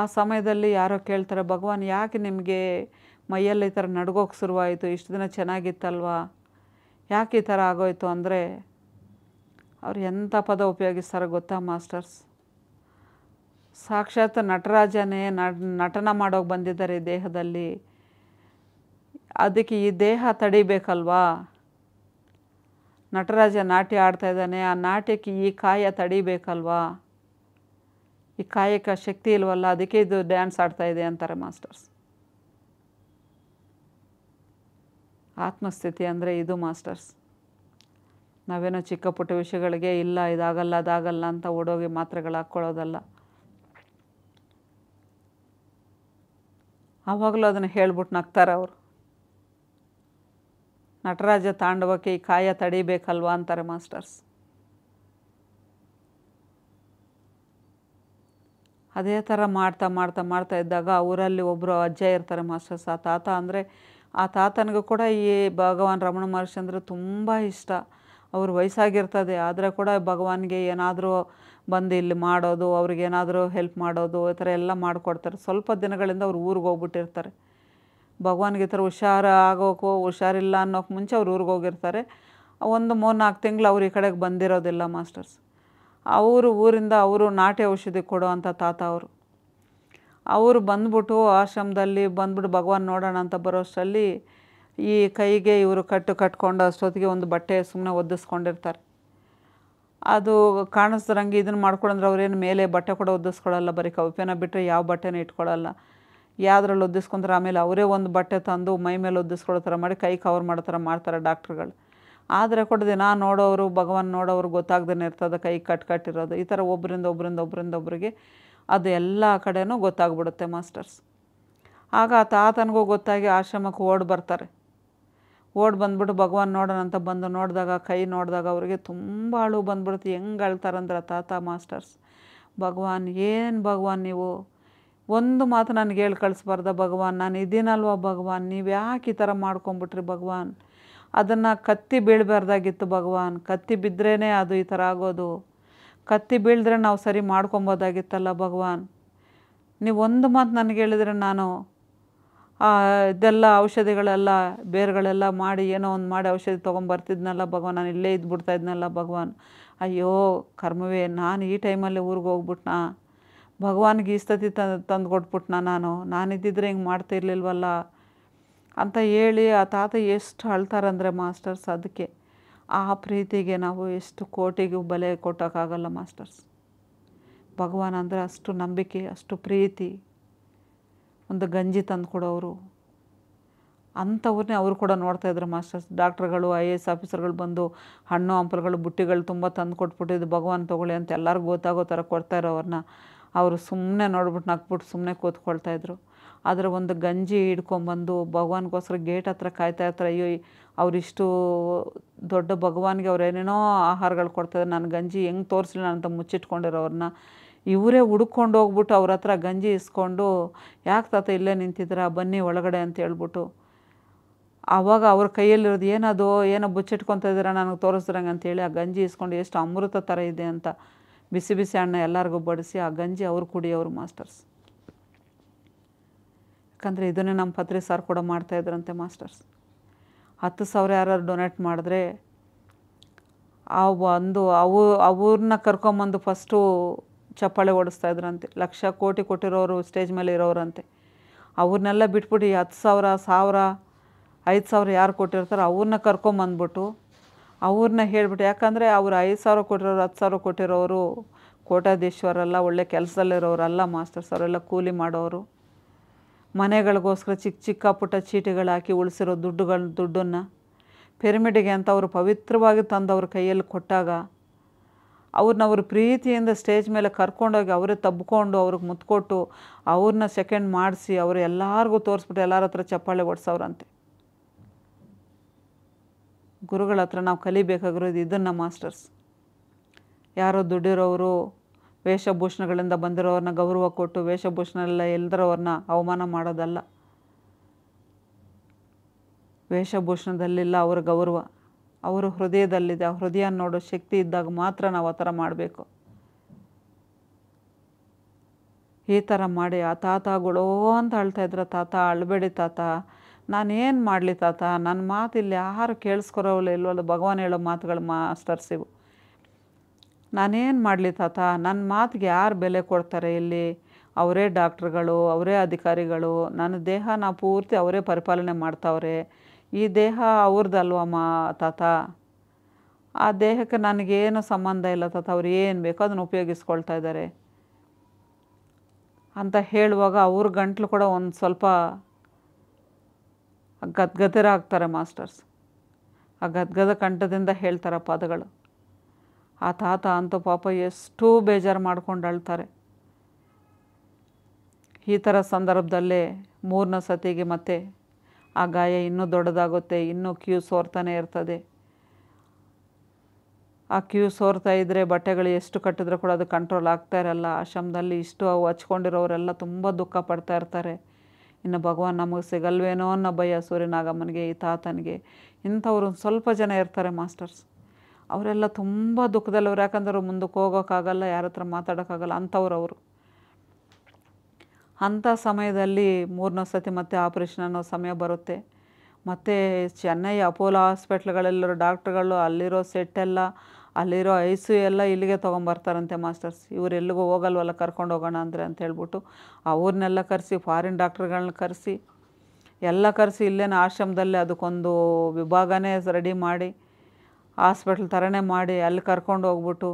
ಆ ಸಮಯದಲ್ಲಿ ಯಾರೋ ಕೇಳ್ತಾರೆ ಭಗವಾನ್ ಯಾಕೆ ನಿಮಗೆ ಮೈಯಲ್ಲಿ ಈ ಥರ ನಡ್ಗೋಕೆ ಶುರುವಾಯಿತು ಇಷ್ಟು ದಿನ ಚೆನ್ನಾಗಿತ್ತಲ್ವಾ ಯಾಕೆ ಈ ಥರ ಆಗೋಯಿತು ಅಂದರೆ ಅವ್ರು ಎಂಥ ಪದ ಉಪಯೋಗಿಸ್ತಾರೆ ಗೊತ್ತಾ ಮಾಸ್ಟರ್ಸ್ ಸಾಕ್ಷಾತ್ ನಟರಾಜನೇ ನಟನ ಮಾಡೋಕೆ ಬಂದಿದ್ದಾರೆ ಈ ದೇಹದಲ್ಲಿ ಅದಕ್ಕೆ ಈ ದೇಹ ತಡಿಬೇಕಲ್ವಾ ನಟರಾಜ ನಾಟ್ಯ ಆಡ್ತಾ ಇದ್ದಾನೆ ಆ ನಾಟ್ಯಕ್ಕೆ ಈ ಕಾಯ ತಡಿಬೇಕಲ್ವಾ ಈ ಕಾಯಕ ಶಕ್ತಿ ಇಲ್ವಲ್ಲ ಅದಕ್ಕೆ ಇದು ಡ್ಯಾನ್ಸ್ ಆಡ್ತಾ ಇದೆ ಅಂತಾರೆ ಮಾಸ್ಟರ್ಸ್ ಆತ್ಮಸ್ಥಿತಿ ಅಂದರೆ ಇದು ಮಾಸ್ಟರ್ಸ್ ನಾವೇನೋ ಚಿಕ್ಕ ಪುಟ್ಟ ವಿಷಯಗಳಿಗೆ ಇಲ್ಲ ಇದಾಗಲ್ಲ ಅದಾಗಲ್ಲ ಅಂತ ಓಡೋಗಿ ಮಾತ್ರೆಗಳು ಹಾಕ್ಕೊಳ್ಳೋದಲ್ಲ ಆವಾಗಲೂ ಅದನ್ನು ಹೇಳ್ಬಿಟ್ಟು ನಗ್ತಾರೆ ಅವರು ನಟರಾಜ ತಾಂಡವಕ್ಕೆ ಈ ಕಾಯ ತಡಿಬೇಕಲ್ವಾ ಅಂತಾರೆ ಮಾಸ್ಟರ್ಸ್ ಅದೇ ಥರ ಮಾಡ್ತಾ ಮಾಡ್ತಾ ಮಾಡ್ತಾ ಇದ್ದಾಗ ಊರಲ್ಲಿ ಒಬ್ಬರು ಅಜ್ಜ ಇರ್ತಾರೆ ಮಾಸ್ಟರ್ಸ್ ಆ ತಾತ ಅಂದರೆ ಆ ತಾತನಿಗೂ ಕೂಡ ಈ ಭಗವಾನ್ ರಮಣ ಮಹರ್ಷಿ ಅಂದರೆ ತುಂಬ ಇಷ್ಟ ಅವ್ರು ವಯಸ್ಸಾಗಿರ್ತದೆ ಆದರೆ ಕೂಡ ಭಗವಾನ್ಗೆ ಏನಾದರೂ ಬಂದು ಇಲ್ಲಿ ಮಾಡೋದು ಅವ್ರಿಗೇನಾದರೂ ಹೆಲ್ಪ್ ಮಾಡೋದು ಈ ಥರ ಎಲ್ಲ ಮಾಡಿಕೊಡ್ತಾರೆ ಸ್ವಲ್ಪ ದಿನಗಳಿಂದ ಅವ್ರು ಊರಿಗೆ ಹೋಗ್ಬಿಟ್ಟಿರ್ತಾರೆ ಭಗವಾನ್ಗೆ ಈ ಥರ ಹುಷಾರು ಆಗೋಕ್ಕೂ ಹುಷಾರಿಲ್ಲ ಅನ್ನೋಕ್ಕೆ ಮುಂಚೆ ಅವ್ರು ಊರಿಗೆ ಹೋಗಿರ್ತಾರೆ ಒಂದು ಮೂರು ನಾಲ್ಕು ತಿಂಗಳು ಅವ್ರು ಈ ಕಡೆಗೆ ಬಂದಿರೋದಿಲ್ಲ ಮಾಸ್ಟರ್ಸ್ ಅವರು ಊರಿಂದ ಅವರು ನಾಟಿ ಔಷಧಿ ಕೊಡುವಂಥ ತಾತ ಅವರು ಅವರು ಬಂದ್ಬಿಟ್ಟು ಆಶ್ರಮದಲ್ಲಿ ಬಂದ್ಬಿಟ್ಟು ಭಗವಾನ್ ನೋಡೋಣ ಅಂತ ಬರೋಷ್ಟರಲ್ಲಿ ಈ ಕೈಗೆ ಇವರು ಕಟ್ಟು ಕಟ್ಕೊಂಡು ಅಷ್ಟೊತ್ತಿಗೆ ಒಂದು ಬಟ್ಟೆ ಸುಮ್ಮನೆ ಒದ್ದಿಸ್ಕೊಂಡಿರ್ತಾರೆ ಅದು ಕಾಣಿಸ್ದಂಗೆ ಇದನ್ನು ಮಾಡ್ಕೊಳಂದ್ರೆ ಅವ್ರೇನು ಮೇಲೆ ಬಟ್ಟೆ ಕೂಡ ಒದ್ದಿಸ್ಕೊಳ್ಳಲ್ಲ ಬರೀ ಕೌಪ್ಯನ ಬಿಟ್ಟರೆ ಯಾವ ಬಟ್ಟೆನೂ ಇಟ್ಕೊಳ್ಳಲ್ಲ ಯಾವ್ದ್ರಲ್ಲಿ ಒದ್ದಿಸ್ಕೊಂತಾರೆ ಆಮೇಲೆ ಅವರೇ ಒಂದು ಬಟ್ಟೆ ತಂದು ಮೈ ಮೇಲೆ ಒದ್ದಿಸ್ಕೊಳ್ಳೋ ಥರ ಮಾಡಿ ಕೈ ಕವರ್ ಮಾಡೋ ಥರ ಮಾಡ್ತಾರೆ ಡಾಕ್ಟ್ರುಗಳು ಆದರೆ ಕೊಡದೆ ನಾನು ನೋಡೋರು ಭಗವಾನ್ ನೋಡೋರು ಗೊತ್ತಾಗ್ದೇ ಇರ್ತದೆ ಕೈ ಕಟ್ ಕಟ್ಟಿರೋದು ಈ ಥರ ಒಬ್ಬರಿಂದ ಒಬ್ಬರಿಂದ ಒಬ್ಬರಿಂದ ಒಬ್ಬರಿಗೆ ಅದು ಎಲ್ಲ ಕಡೆನೂ ಗೊತ್ತಾಗ್ಬಿಡುತ್ತೆ ಮಾಸ್ಟರ್ಸ್ ಆಗ ಆ ತಾತನಿಗೂ ಗೊತ್ತಾಗಿ ಆಶ್ರಮಕ್ಕೆ ಓಡ್ ಬರ್ತಾರೆ ಓಡ್ ಬಂದ್ಬಿಟ್ಟು ಭಗವಾನ್ ನೋಡೋಣ ಅಂತ ಬಂದು ನೋಡಿದಾಗ ಕೈ ನೋಡಿದಾಗ ಅವರಿಗೆ ತುಂಬ ಅಳು ಬಂದ್ಬಿಡುತ್ತೆ ಹೆಂಗೆ ಅಳ್ತಾರಂದ್ರೆ ತಾತ ಮಾಸ್ಟರ್ಸ್ ಭಗವಾನ್ ಏನು ಭಗವಾನ್ ನೀವು ಒಂದು ಮಾತು ನನಗೆ ಹೇಳಿ ಕಳಿಸ್ಬಾರ್ದ ಭಗವಾನ್ ನಾನು ಇದ್ದೀನಲ್ವ ಭಗವಾನ್ ನೀವು ಯಾಕೆ ಈ ಥರ ಮಾಡ್ಕೊಂಬಿಟ್ರಿ ಭಗವಾನ್ ಅದನ್ನು ಕತ್ತಿ ಬೀಳಬಾರ್ದಾಗಿತ್ತು ಭಗವಾನ್ ಕತ್ತಿ ಬಿದ್ದರೇ ಅದು ಈ ಥರ ಆಗೋದು ಕತ್ತಿ ಬೀಳಿದ್ರೆ ನಾವು ಸರಿ ಮಾಡ್ಕೊಬೋದಾಗಿತ್ತಲ್ಲ ಭಗವಾನ್ ನೀವು ಒಂದು ಮಾತು ನನಗೆ ಹೇಳಿದರೆ ನಾನು ಇದೆಲ್ಲ ಔಷಧಿಗಳೆಲ್ಲ ಬೇರುಗಳೆಲ್ಲ ಮಾಡಿ ಏನೋ ಒಂದು ಮಾಡಿ ಔಷಧಿ ತೊಗೊಂಬರ್ತಿದ್ನಲ್ಲ ಭಗವಾನ್ ನಾನು ಇಲ್ಲೇ ಇದ್ಬಿಡ್ತಾ ಇದ್ನಲ್ಲ ಭಗವಾನ್ ಅಯ್ಯೋ ಕರ್ಮವೇ ನಾನು ಈ ಟೈಮಲ್ಲಿ ಊರಿಗೆ ಹೋಗ್ಬಿಟ್ನಾ ಭಗವಾನ್ಗೆ ಈ ಸ್ಥಿತಿ ತಂದು ತಂದು ಕೊಟ್ಬಿಟ್ನಾ ನಾನು ನಾನಿದ್ದಿದ್ರೆ ಹಿಂಗೆ ಮಾಡ್ತಿರ್ಲಿಲ್ವಲ್ಲ ಅಂತ ಹೇಳಿ ಆ ತಾತ ಎಷ್ಟು ಅಳ್ತಾರಂದರೆ ಮಾಸ್ಟರ್ಸ್ ಅದಕ್ಕೆ ಆ ಪ್ರೀತಿಗೆ ನಾವು ಎಷ್ಟು ಕೋಟಿಗೂ ಬಲೆ ಕೊಟ್ಟೋಕ್ಕಾಗಲ್ಲ ಮಾಸ್ಟರ್ಸ್ ಭಗವಾನ್ ಅಂದರೆ ಅಷ್ಟು ನಂಬಿಕೆ ಅಷ್ಟು ಪ್ರೀತಿ ಒಂದು ಗಂಜಿ ತಂದು ಕೊಡೋರು ಅಂಥವ್ರನ್ನೇ ಅವರು ಕೂಡ ನೋಡ್ತಾಯಿದ್ರು ಮಾಸ್ಟರ್ಸ್ ಡಾಕ್ಟ್ರುಗಳು ಐ ಎ ಎಸ್ ಆಫೀಸರ್ಗಳು ಬಂದು ಹಣ್ಣು ಹಂಪಲುಗಳು ಬುಟ್ಟಿಗಳು ತುಂಬ ತಂದು ಕೊಟ್ಬಿಟ್ಟಿದ್ದು ಭಗವಾನ್ ತೊಗೊಳ್ಳಿ ಅಂತ ಎಲ್ಲರಿಗೂ ಗೊತ್ತಾಗೋ ಥರ ಕೊಡ್ತಾಯಿರೋ ಅವ್ರನ್ನ ಅವರು ಸುಮ್ಮನೆ ನೋಡ್ಬಿಟ್ಟು ನಕ್ಬಿಟ್ಟು ಸುಮ್ಮನೆ ಕೂತ್ಕೊಳ್ತಾಯಿದ್ರು ಅದರ ಒಂದು ಗಂಜಿ ಹಿಡ್ಕೊಂಬಂದು ಭಗವಾನ್ಗೋಸ್ಕರ ಗೇಟ್ ಹತ್ರ ಕಾಯ್ತಾ ಇರ್ತಾರೆ ಅಯ್ಯೋ ಅವರಿಷ್ಟು ದೊಡ್ಡ ಭಗವಾನ್ಗೆ ಏನೇನೋ ಆಹಾರಗಳು ಕೊಡ್ತಾರೆ ನಾನು ಗಂಜಿ ಹೆಂಗೆ ನಾನು ಅಂತ ಮುಚ್ಚಿಟ್ಕೊಂಡಿರೋರನ್ನ ಇವರೇ ಹುಡ್ಕೊಂಡು ಹೋಗ್ಬಿಟ್ಟು ಅವ್ರ ಹತ್ರ ಗಂಜಿ ಇಸ್ಕೊಂಡು ಯಾಕೆ ತಾತ ಇಲ್ಲೇ ನಿಂತಿದ್ದೀರಾ ಬನ್ನಿ ಒಳಗಡೆ ಅಂತ ಹೇಳ್ಬಿಟ್ಟು ಆವಾಗ ಅವ್ರ ಕೈಯಲ್ಲಿರೋದು ಏನದು ಏನೋ ಬುಚ್ಚಿಟ್ಕೊತ ಇದ್ದೀರಾ ನನಗೆ ತೋರಿಸ್ದಂಗೆ ಅಂತೇಳಿ ಆ ಗಂಜಿ ಇಸ್ಕೊಂಡು ಎಷ್ಟು ಅಮೃತ ಥರ ಇದೆ ಅಂತ ಬಿಸಿ ಬಿಸಿ ಅಣ್ಣ ಎಲ್ಲರಿಗೂ ಬಡಿಸಿ ಆ ಗಂಜಿ ಅವ್ರು ಕುಡಿಯೋರು ಮಾಸ್ಟರ್ಸ್ ಯಾಕಂದರೆ ಇದನ್ನೇ ನಮ್ಮ ಪತ್ರಿ ಸರ್ ಕೂಡ ಮಾಡ್ತಾಯಿದ್ರಂತೆ ಮಾಸ್ಟರ್ಸ್ ಹತ್ತು ಸಾವಿರ ಯಾರು ಡೊನೇಟ್ ಮಾಡಿದ್ರೆ ಆ ಒಂದು ಅವು ಅವ್ರನ್ನ ಕರ್ಕೊಂಬಂದು ಫಸ್ಟು ಚಪ್ಪಾಳೆ ಇದ್ರಂತೆ ಲಕ್ಷ ಕೋಟಿ ಕೊಟ್ಟಿರೋರು ಸ್ಟೇಜ್ ಮೇಲೆ ಇರೋರಂತೆ ಅವ್ರನ್ನೆಲ್ಲ ಬಿಟ್ಬಿಟ್ಟು ಹತ್ತು ಸಾವಿರ ಸಾವಿರ ಐದು ಸಾವಿರ ಯಾರು ಕೊಟ್ಟಿರ್ತಾರೋ ಅವ್ರನ್ನ ಕರ್ಕೊಂಬಂದ್ಬಿಟ್ಟು ಅವ್ರನ್ನ ಹೇಳ್ಬಿಟ್ಟು ಯಾಕಂದರೆ ಅವ್ರು ಐದು ಸಾವಿರ ಕೊಟ್ಟಿರೋರು ಹತ್ತು ಸಾವಿರ ಕೊಟ್ಟಿರೋರು ಕೋಟಾದೇಶ್ವರಲ್ಲ ಒಳ್ಳೆ ಕೆಲಸದಲ್ಲಿರೋರಲ್ಲ ಮಾಸ್ಟರ್ಸ್ ಅವರೆಲ್ಲ ಕೂಲಿ ಮಾಡೋರು ಮನೆಗಳಿಗೋಸ್ಕರ ಚಿಕ್ಕ ಚಿಕ್ಕ ಪುಟ್ಟ ಚೀಟಿಗಳು ಹಾಕಿ ಉಳಿಸಿರೋ ದುಡ್ಡುಗಳ ದುಡ್ಡನ್ನು ಪಿರಮಿಡಿಗೆ ಅಂತ ಅವರು ಪವಿತ್ರವಾಗಿ ತಂದು ಅವ್ರ ಕೈಯಲ್ಲಿ ಕೊಟ್ಟಾಗ ಅವ್ರನ್ನ ಅವ್ರ ಪ್ರೀತಿಯಿಂದ ಸ್ಟೇಜ್ ಮೇಲೆ ಕರ್ಕೊಂಡೋಗಿ ಅವರೇ ತಬ್ಕೊಂಡು ಅವ್ರಿಗೆ ಮುತ್ಕೊಟ್ಟು ಅವ್ರನ್ನ ಸೆಕೆಂಡ್ ಮಾಡಿಸಿ ಅವರು ಎಲ್ಲರಿಗೂ ತೋರಿಸ್ಬಿಟ್ಟು ಎಲ್ಲರ ಹತ್ರ ಚಪ್ಪಾಳೆ ಓಡಿಸೋರಂತೆ ಗುರುಗಳ ಹತ್ರ ನಾವು ಕಲಿಬೇಕಾಗಿರೋದು ಇದನ್ನು ಮಾಸ್ಟರ್ಸ್ ಯಾರೋ ದುಡ್ಡಿರೋರು ವೇಷಭೂಷಣಗಳಿಂದ ಬಂದಿರೋರನ್ನ ಗೌರವ ಕೊಟ್ಟು ವೇಷಭೂಷಣ ಎಲ್ಲ ಎಲ್ಲರವ್ರನ್ನ ಅವಮಾನ ಮಾಡೋದಲ್ಲ ವೇಷಭೂಷಣದಲ್ಲಿಲ್ಲ ಅವರ ಗೌರವ ಅವರು ಹೃದಯದಲ್ಲಿದೆ ಆ ಹೃದಯ ನೋಡೋ ಶಕ್ತಿ ಇದ್ದಾಗ ಮಾತ್ರ ನಾವು ಆ ಥರ ಮಾಡಬೇಕು ಈ ಥರ ಮಾಡಿ ಆ ತಾತಗಳೋ ಅಂತ ಇದ್ರೆ ತಾತ ಅಳಬೇಡಿ ತಾತ ನಾನೇನು ಮಾಡಲಿ ತಾತ ನನ್ನ ಮಾತು ಇಲ್ಲಿ ಯಾರು ಕೇಳಿಸ್ಕೊರೋಲ್ಲ ಇಲ್ವಲ್ಲ ಭಗವಾನ್ ಹೇಳೋ ಮಾತುಗಳು ಮಾಸ್ಟರ್ಸಿವು ನಾನೇನು ಮಾಡಲಿ ತಾತ ನನ್ನ ಮಾತಿಗೆ ಯಾರು ಬೆಲೆ ಕೊಡ್ತಾರೆ ಇಲ್ಲಿ ಅವರೇ ಡಾಕ್ಟ್ರುಗಳು ಅವರೇ ಅಧಿಕಾರಿಗಳು ನನ್ನ ದೇಹನ ಪೂರ್ತಿ ಅವರೇ ಪರಿಪಾಲನೆ ಮಾಡ್ತಾವ್ರೆ ಈ ದೇಹ ಮಾ ತಾತ ಆ ದೇಹಕ್ಕೆ ನನಗೇನು ಸಂಬಂಧ ಇಲ್ಲ ತಾತ ಅವ್ರು ಏನು ಬೇಕೋ ಅದನ್ನು ಉಪಯೋಗಿಸ್ಕೊಳ್ತಾ ಇದ್ದಾರೆ ಅಂತ ಹೇಳುವಾಗ ಅವ್ರ ಗಂಟ್ಲು ಕೂಡ ಒಂದು ಸ್ವಲ್ಪ ಗದ್ಗದರಾಗ್ತಾರೆ ಮಾಸ್ಟರ್ಸ್ ಆ ಗದ್ಗದ ಕಂಠದಿಂದ ಹೇಳ್ತಾರೆ ಪದಗಳು ಆ ತಾತ ಅಂತ ಪಾಪ ಎಷ್ಟು ಬೇಜಾರು ಮಾಡ್ಕೊಂಡು ಅಳ್ತಾರೆ ಈ ಥರ ಸಂದರ್ಭದಲ್ಲೇ ಮೂರನೇ ಸತಿಗೆ ಮತ್ತೆ ಆ ಗಾಯ ಇನ್ನೂ ದೊಡ್ಡದಾಗುತ್ತೆ ಇನ್ನೂ ಕ್ಯೂ ಸೋರ್ತಾನೆ ಇರ್ತದೆ ಆ ಕ್ಯೂ ಸೋರ್ತಾ ಇದ್ದರೆ ಬಟ್ಟೆಗಳು ಎಷ್ಟು ಕಟ್ಟಿದ್ರೆ ಕೂಡ ಅದು ಕಂಟ್ರೋಲ್ ಆಗ್ತಾ ಇರಲ್ಲ ಶ್ರಮದಲ್ಲಿ ಇಷ್ಟು ಅವು ಹಚ್ಕೊಂಡಿರೋರೆಲ್ಲ ತುಂಬ ದುಃಖ ಪಡ್ತಾ ಇರ್ತಾರೆ ಇನ್ನು ಭಗವಾನ್ ನಮಗೆ ಸಿಗಲ್ವೇನೋ ಅನ್ನೋ ಭಯ ಸೂರ್ಯನಾಗಮ್ಮನಿಗೆ ಈ ತಾತನಿಗೆ ಇಂಥವ್ರು ಸ್ವಲ್ಪ ಜನ ಇರ್ತಾರೆ ಮಾಸ್ಟರ್ಸ್ ಅವರೆಲ್ಲ ತುಂಬ ದುಃಖದಲ್ಲವ್ರು ಯಾಕಂದ್ರೆ ಮುಂದಕ್ಕೆ ಹೋಗೋಕ್ಕಾಗಲ್ಲ ಯಾರ ಹತ್ರ ಮಾತಾಡೋಕ್ಕಾಗಲ್ಲ ಅಂಥವ್ರು ಅವರು ಅಂಥ ಸಮಯದಲ್ಲಿ ಮೂರನೇ ಸತಿ ಮತ್ತೆ ಆಪ್ರೇಷನ್ ಅನ್ನೋ ಸಮಯ ಬರುತ್ತೆ ಮತ್ತು ಚೆನ್ನೈ ಅಪೋಲೋ ಹಾಸ್ಪಿಟ್ಲ್ಗಳಲ್ಲಿರೋ ಡಾಕ್ಟ್ರುಗಳು ಅಲ್ಲಿರೋ ಸೆಟ್ಟೆಲ್ಲ ಅಲ್ಲಿರೋ ಐಸು ಎಲ್ಲ ಇಲ್ಲಿಗೆ ತೊಗೊಂಬರ್ತಾರಂತೆ ಮಾಸ್ಟರ್ಸ್ ಇವರೆಲ್ಲಿಗೂ ಹೋಗಲ್ವಲ್ಲ ಕರ್ಕೊಂಡು ಹೋಗೋಣ ಅಂದರೆ ಅಂತ ಹೇಳ್ಬಿಟ್ಟು ಅವ್ರನ್ನೆಲ್ಲ ಕರೆಸಿ ಫಾರಿನ್ ಡಾಕ್ಟ್ರುಗಳನ್ನ ಕರೆಸಿ ಎಲ್ಲ ಕರೆಸಿ ಇಲ್ಲೇನ ಆಶ್ರಮದಲ್ಲೇ ಅದಕ್ಕೊಂದು ವಿಭಾಗನೇ ರೆಡಿ ಮಾಡಿ ಹಾಸ್ಪಿಟ್ಲ್ ಥರನೇ ಮಾಡಿ ಅಲ್ಲಿ ಕರ್ಕೊಂಡು ಹೋಗ್ಬಿಟ್ಟು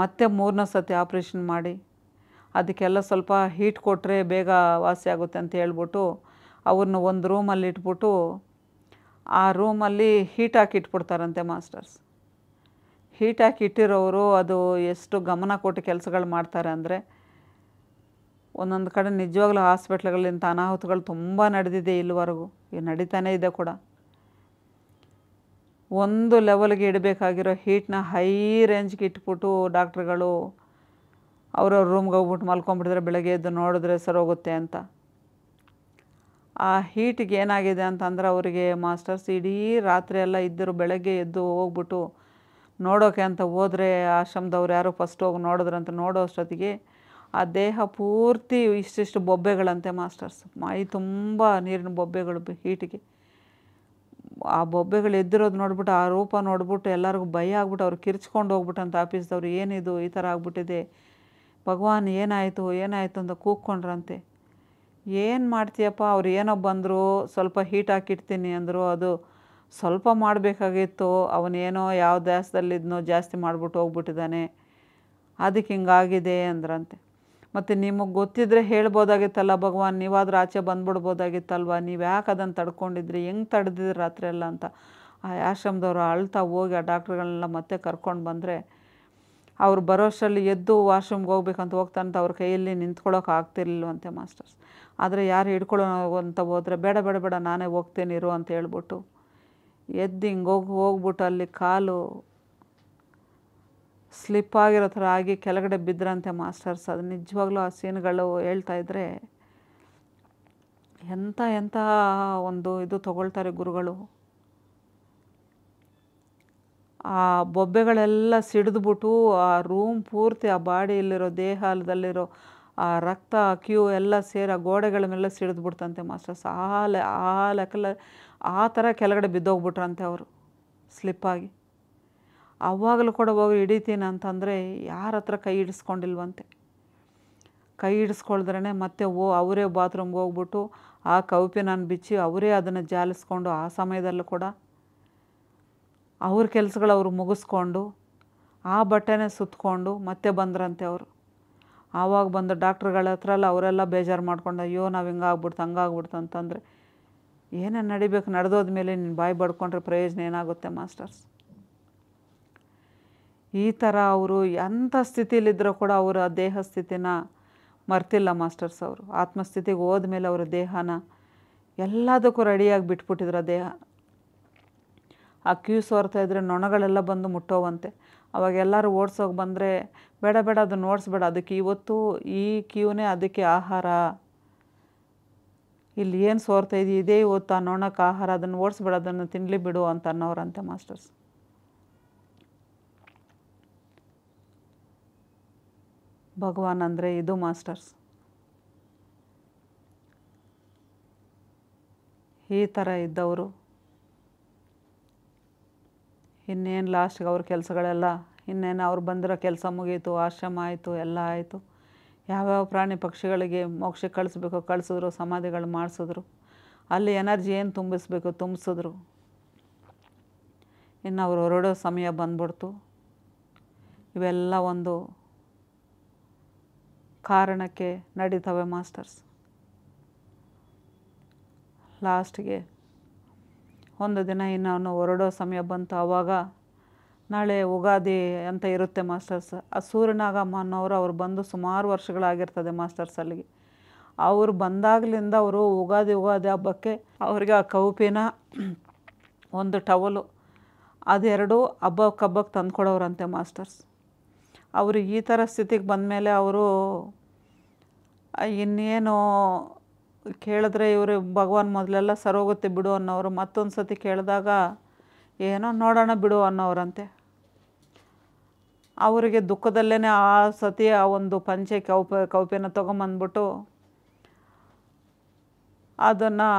ಮತ್ತೆ ಮೂರನೇ ಸತಿ ಆಪ್ರೇಷನ್ ಮಾಡಿ ಅದಕ್ಕೆಲ್ಲ ಸ್ವಲ್ಪ ಹೀಟ್ ಕೊಟ್ಟರೆ ಬೇಗ ವಾಸಿ ಆಗುತ್ತೆ ಅಂತ ಹೇಳ್ಬಿಟ್ಟು ಅವ್ರನ್ನ ಒಂದು ರೂಮಲ್ಲಿ ಇಟ್ಬಿಟ್ಟು ಆ ರೂಮಲ್ಲಿ ಹೀಟ್ ಹಾಕಿ ಮಾಸ್ಟರ್ಸ್ ಹೀಟ್ ಹಾಕಿ ಇಟ್ಟಿರೋರು ಅದು ಎಷ್ಟು ಗಮನ ಕೊಟ್ಟು ಕೆಲಸಗಳು ಮಾಡ್ತಾರೆ ಅಂದರೆ ಒಂದೊಂದು ಕಡೆ ನಿಜವಾಗ್ಲೂ ಹಾಸ್ಪಿಟ್ಲ್ಗಳಿಂತ ಅನಾಹುತಗಳು ತುಂಬ ನಡೆದಿದೆ ಇಲ್ಲಿವರೆಗೂ ಈಗ ನಡೀತಾನೇ ಇದೆ ಕೂಡ ಒಂದು ಲೆವೆಲ್ಗೆ ಇಡಬೇಕಾಗಿರೋ ಹೀಟ್ನ ಹೈ ರೇಂಜ್ಗೆ ಇಟ್ಬಿಟ್ಟು ಡಾಕ್ಟ್ರುಗಳು ಅವ್ರವ್ರ ರೂಮ್ಗೆ ಹೋಗ್ಬಿಟ್ಟು ಮಲ್ಕೊಂಡ್ಬಿಟ್ಟಿದ್ರೆ ಬೆಳಗ್ಗೆ ಎದ್ದು ನೋಡಿದ್ರೆ ಹೋಗುತ್ತೆ ಅಂತ ಆ ಹೀಟಿಗೆ ಏನಾಗಿದೆ ಅಂತಂದ್ರೆ ಅವರಿಗೆ ಮಾಸ್ಟರ್ಸ್ ಇಡೀ ರಾತ್ರಿ ಎಲ್ಲ ಇದ್ದರು ಬೆಳಗ್ಗೆ ಎದ್ದು ಹೋಗ್ಬಿಟ್ಟು ನೋಡೋಕೆ ಅಂತ ಹೋದರೆ ಆಶ್ರಮದವ್ರು ಯಾರು ಫಸ್ಟ್ ಹೋಗಿ ನೋಡಿದ್ರಂತ ನೋಡೋ ಅಷ್ಟೊತ್ತಿಗೆ ಆ ದೇಹ ಪೂರ್ತಿ ಇಷ್ಟಿಷ್ಟು ಬೊಬ್ಬೆಗಳಂತೆ ಮಾಸ್ಟರ್ಸ್ ಮೈ ತುಂಬ ನೀರಿನ ಬೊಬ್ಬೆಗಳು ಹೀಟಿಗೆ ಆ ಬೊಬ್ಬೆಗಳು ಎದ್ದಿರೋದು ನೋಡ್ಬಿಟ್ಟು ಆ ರೂಪ ನೋಡ್ಬಿಟ್ಟು ಎಲ್ಲರಿಗೂ ಭಯ ಆಗ್ಬಿಟ್ಟು ಅವ್ರು ಕಿರ್ಚ್ಕೊಂಡು ಹೋಗ್ಬಿಟ್ಟಂತ ಆಫೀಸ್ದವ್ರು ಏನಿದು ಈ ಥರ ಆಗ್ಬಿಟ್ಟಿದೆ ಭಗವಾನ್ ಏನಾಯಿತು ಏನಾಯಿತು ಅಂತ ಕೂಗ್ಕೊಂಡ್ರಂತೆ ಏನು ಮಾಡ್ತೀಯಪ್ಪ ಅವ್ರು ಏನೋ ಬಂದರು ಸ್ವಲ್ಪ ಹೀಟ್ ಹಾಕಿಡ್ತೀನಿ ಅಂದರು ಅದು ಸ್ವಲ್ಪ ಮಾಡಬೇಕಾಗಿತ್ತು ಅವನೇನೋ ಯಾವ ದ್ಯಾಸದಲ್ಲಿದ್ನೋ ಜಾಸ್ತಿ ಮಾಡಿಬಿಟ್ಟು ಹೋಗ್ಬಿಟ್ಟಿದ್ದಾನೆ ಅದಕ್ಕೆ ಹಿಂಗಾಗಿದೆ ಅಂದ್ರಂತೆ ಮತ್ತು ನಿಮಗೆ ಗೊತ್ತಿದ್ದರೆ ಹೇಳ್ಬೋದಾಗಿತ್ತಲ್ಲ ಭಗವಾನ್ ನೀವಾದ್ರೂ ಆಚೆ ಬಂದ್ಬಿಡ್ಬೋದಾಗಿತ್ತಲ್ವ ನೀವು ಯಾಕೆ ಅದನ್ನು ತಡ್ಕೊಂಡಿದ್ರಿ ಹೆಂಗೆ ತಡೆದಿದ್ರಿ ರಾತ್ರಿ ಎಲ್ಲ ಅಂತ ಆ ಆಶ್ರಮದವರು ಅಳ್ತಾ ಹೋಗಿ ಆ ಡಾಕ್ಟ್ರುಗಳನ್ನೆಲ್ಲ ಮತ್ತೆ ಕರ್ಕೊಂಡು ಬಂದರೆ ಅವ್ರು ಬರೋಷ್ಟರಲ್ಲಿ ಎದ್ದು ವಾಶ್ರೂಮ್ಗೆ ಹೋಗ್ಬೇಕಂತ ಹೋಗ್ತಾನಂತ ಅವ್ರ ಕೈಯಲ್ಲಿ ನಿಂತ್ಕೊಳ್ಳೋಕೆ ಆಗ್ತಿರ್ಲಿಲ್ವಂತೆ ಮಾಸ್ಟರ್ಸ್ ಆದರೆ ಯಾರು ಹಿಡ್ಕೊಳ್ಳೋ ಅಂತ ಹೋದರೆ ಬೇಡ ಬೇಡ ಬೇಡ ನಾನೇ ಹೋಗ್ತೇನೆ ಇರು ಅಂತ ಹೇಳ್ಬಿಟ್ಟು ಎದ್ದು ಹಿಂಗೆ ಹೋಗಿ ಹೋಗ್ಬಿಟ್ಟು ಅಲ್ಲಿ ಕಾಲು ಸ್ಲಿಪ್ ಆಗಿರೋ ಥರ ಆಗಿ ಕೆಳಗಡೆ ಬಿದ್ದರಂತೆ ಮಾಸ್ಟರ್ಸ್ ಅದು ನಿಜವಾಗ್ಲೂ ಆ ಸೀನ್ಗಳು ಹೇಳ್ತಾ ಇದ್ದರೆ ಎಂಥ ಎಂಥ ಒಂದು ಇದು ತಗೊಳ್ತಾರೆ ಗುರುಗಳು ಆ ಬೊಬ್ಬೆಗಳೆಲ್ಲ ಸಿಡಿದ್ಬಿಟ್ಟು ಆ ರೂಮ್ ಪೂರ್ತಿ ಆ ಬಾಡಿಯಲ್ಲಿರೋ ದೇಹದಲ್ಲಿರೋ ಆ ರಕ್ತ ಕ್ಯೂ ಎಲ್ಲ ಸೇರಿ ಆ ಗೋಡೆಗಳ ಮೇಲೆ ಸಿಡಿದ್ಬಿಡ್ತಂತೆ ಮಾಸ್ಟರ್ಸ್ ಆ ಲೆ ಆ ಲೆಕ್ಕಲ್ಲ ಆ ಥರ ಕೆಳಗಡೆ ಬಿದ್ದೋಗ್ಬಿಟ್ರಂತೆ ಅವರು ಸ್ಲಿಪ್ಪಾಗಿ ಆವಾಗಲೂ ಕೂಡ ಹೋಗಿ ಹಿಡಿತೀನಿ ಅಂತಂದರೆ ಯಾರ ಹತ್ರ ಕೈ ಹಿಡಿಸ್ಕೊಂಡಿಲ್ವಂತೆ ಕೈ ಹಿಡಿಸ್ಕೊಳ್ದ್ರೆ ಮತ್ತೆ ಓ ಅವರೇ ಬಾತ್ರೂಮ್ಗೆ ಹೋಗ್ಬಿಟ್ಟು ಆ ನಾನು ಬಿಚ್ಚಿ ಅವರೇ ಅದನ್ನು ಜಾಲಿಸ್ಕೊಂಡು ಆ ಸಮಯದಲ್ಲೂ ಕೂಡ ಅವ್ರ ಕೆಲಸಗಳು ಅವರು ಮುಗಿಸ್ಕೊಂಡು ಆ ಬಟ್ಟೆನೇ ಸುತ್ತಕೊಂಡು ಮತ್ತೆ ಬಂದ್ರಂತೆ ಅವರು ಆವಾಗ ಬಂದ ಡಾಕ್ಟ್ರುಗಳ ಹತ್ರ ಎಲ್ಲ ಅವರೆಲ್ಲ ಬೇಜಾರು ಮಾಡ್ಕೊಂಡು ಅಯ್ಯೋ ನಾವು ಹಿಂಗಾಗ್ಬಿಡ್ತು ಹಂಗಾಗ್ಬಿಡ್ತು ಅಂತಂದರೆ ಏನೇನು ನಡಿಬೇಕು ನಡೆದೋದ್ಮೇಲೆ ನೀನು ಬಾಯಿ ಬಡ್ಕೊಂಡ್ರೆ ಪ್ರಯೋಜನ ಏನಾಗುತ್ತೆ ಮಾಸ್ಟರ್ಸ್ ಈ ಥರ ಅವರು ಎಂಥ ಸ್ಥಿತಿಯಲ್ಲಿದ್ದರೂ ಕೂಡ ಅವರ ಆ ದೇಹ ಸ್ಥಿತಿನ ಮರ್ತಿಲ್ಲ ಮಾಸ್ಟರ್ಸ್ ಅವರು ಆತ್ಮಸ್ಥಿತಿಗೆ ಮೇಲೆ ಅವರ ದೇಹನ ಎಲ್ಲದಕ್ಕೂ ರೆಡಿಯಾಗಿ ಬಿಟ್ಬಿಟ್ಟಿದ್ರು ದೇಹ ಆ ಕ್ಯೂ ಸೋರ್ತಾ ಇದ್ದರೆ ನೊಣಗಳೆಲ್ಲ ಬಂದು ಮುಟ್ಟೋವಂತೆ ಅವಾಗ ಎಲ್ಲರೂ ಓಡಿಸೋಗಿ ಬಂದರೆ ಬೇಡ ಬೇಡ ಅದನ್ನು ಓಡಿಸ್ಬೇಡ ಅದಕ್ಕೆ ಇವತ್ತು ಈ ಕ್ಯೂನೇ ಅದಕ್ಕೆ ಆಹಾರ ಇಲ್ಲಿ ಏನು ಸೋರ್ತಾ ಇದೆಯೋ ಇದೇ ಇವತ್ತು ಆ ನೊಣಕ್ಕೆ ಆಹಾರ ಅದನ್ನು ಓಡಿಸ್ಬೇಡ ಅದನ್ನು ತಿನ್ನಲಿ ಬಿಡು ಅಂತ ಅನ್ನೋರಂತೆ ಮಾಸ್ಟರ್ಸ್ ಭಗವಾನ್ ಅಂದರೆ ಇದು ಮಾಸ್ಟರ್ಸ್ ಈ ಥರ ಇದ್ದವರು ಇನ್ನೇನು ಲಾಸ್ಟ್ಗೆ ಅವ್ರ ಕೆಲಸಗಳೆಲ್ಲ ಇನ್ನೇನು ಅವ್ರು ಬಂದಿರೋ ಕೆಲಸ ಮುಗೀತು ಆಶ್ರಮ ಆಯಿತು ಎಲ್ಲ ಆಯಿತು ಯಾವ್ಯಾವ ಪ್ರಾಣಿ ಪಕ್ಷಿಗಳಿಗೆ ಮೋಕ್ಷಕ್ಕೆ ಕಳಿಸ್ಬೇಕು ಕಳಿಸಿದ್ರು ಸಮಾಧಿಗಳು ಮಾಡಿಸಿದ್ರು ಅಲ್ಲಿ ಎನರ್ಜಿ ಏನು ತುಂಬಿಸ್ಬೇಕು ತುಂಬಿಸಿದ್ರು ಇನ್ನು ಅವರು ಹೊರಡೋ ಸಮಯ ಬಂದ್ಬಿಡ್ತು ಇವೆಲ್ಲ ಒಂದು ಕಾರಣಕ್ಕೆ ನಡೀತವೆ ಮಾಸ್ಟರ್ಸ್ ಲಾಸ್ಟ್ಗೆ ಒಂದು ದಿನ ಇನ್ನು ಹೊರಡೋ ಸಮಯ ಬಂತು ಆವಾಗ ನಾಳೆ ಉಗಾದಿ ಅಂತ ಇರುತ್ತೆ ಮಾಸ್ಟರ್ಸ್ ಆ ಸೂರ್ಯನಾಗಮ್ಮ ಅನ್ನೋರು ಅವ್ರು ಬಂದು ಸುಮಾರು ವರ್ಷಗಳಾಗಿರ್ತದೆ ಮಾಸ್ಟರ್ಸ್ ಅಲ್ಲಿಗೆ ಅವರು ಬಂದಾಗಲಿಂದ ಅವರು ಉಗಾದಿ ಉಗಾದಿ ಹಬ್ಬಕ್ಕೆ ಅವ್ರಿಗೆ ಆ ಕೌಪಿನ ಒಂದು ಟವಲು ಅದೆರಡು ಹಬ್ಬಕ್ಕೆ ಹಬ್ಬಕ್ಕೆ ತಂದುಕೊಡೋರಂತೆ ಮಾಸ್ಟರ್ಸ್ ಅವರು ಈ ಥರ ಸ್ಥಿತಿಗೆ ಬಂದಮೇಲೆ ಅವರು ಇನ್ನೇನು ಕೇಳಿದ್ರೆ ಇವರು ಭಗವಾನ್ ಮೊದಲೆಲ್ಲ ಸರೋಗುತ್ತೆ ಬಿಡು ಅನ್ನೋರು ಮತ್ತೊಂದು ಸತಿ ಕೇಳಿದಾಗ ಏನೋ ನೋಡೋಣ ಬಿಡು ಅನ್ನೋರಂತೆ ಅವರಿಗೆ ದುಃಖದಲ್ಲೇ ಆ ಸತಿ ಆ ಒಂದು ಪಂಚೆ ಕೌಪ ಕೌಪೆನ ತೊಗೊಂಬಂದ್ಬಿಟ್ಟು ಅದನ್ನು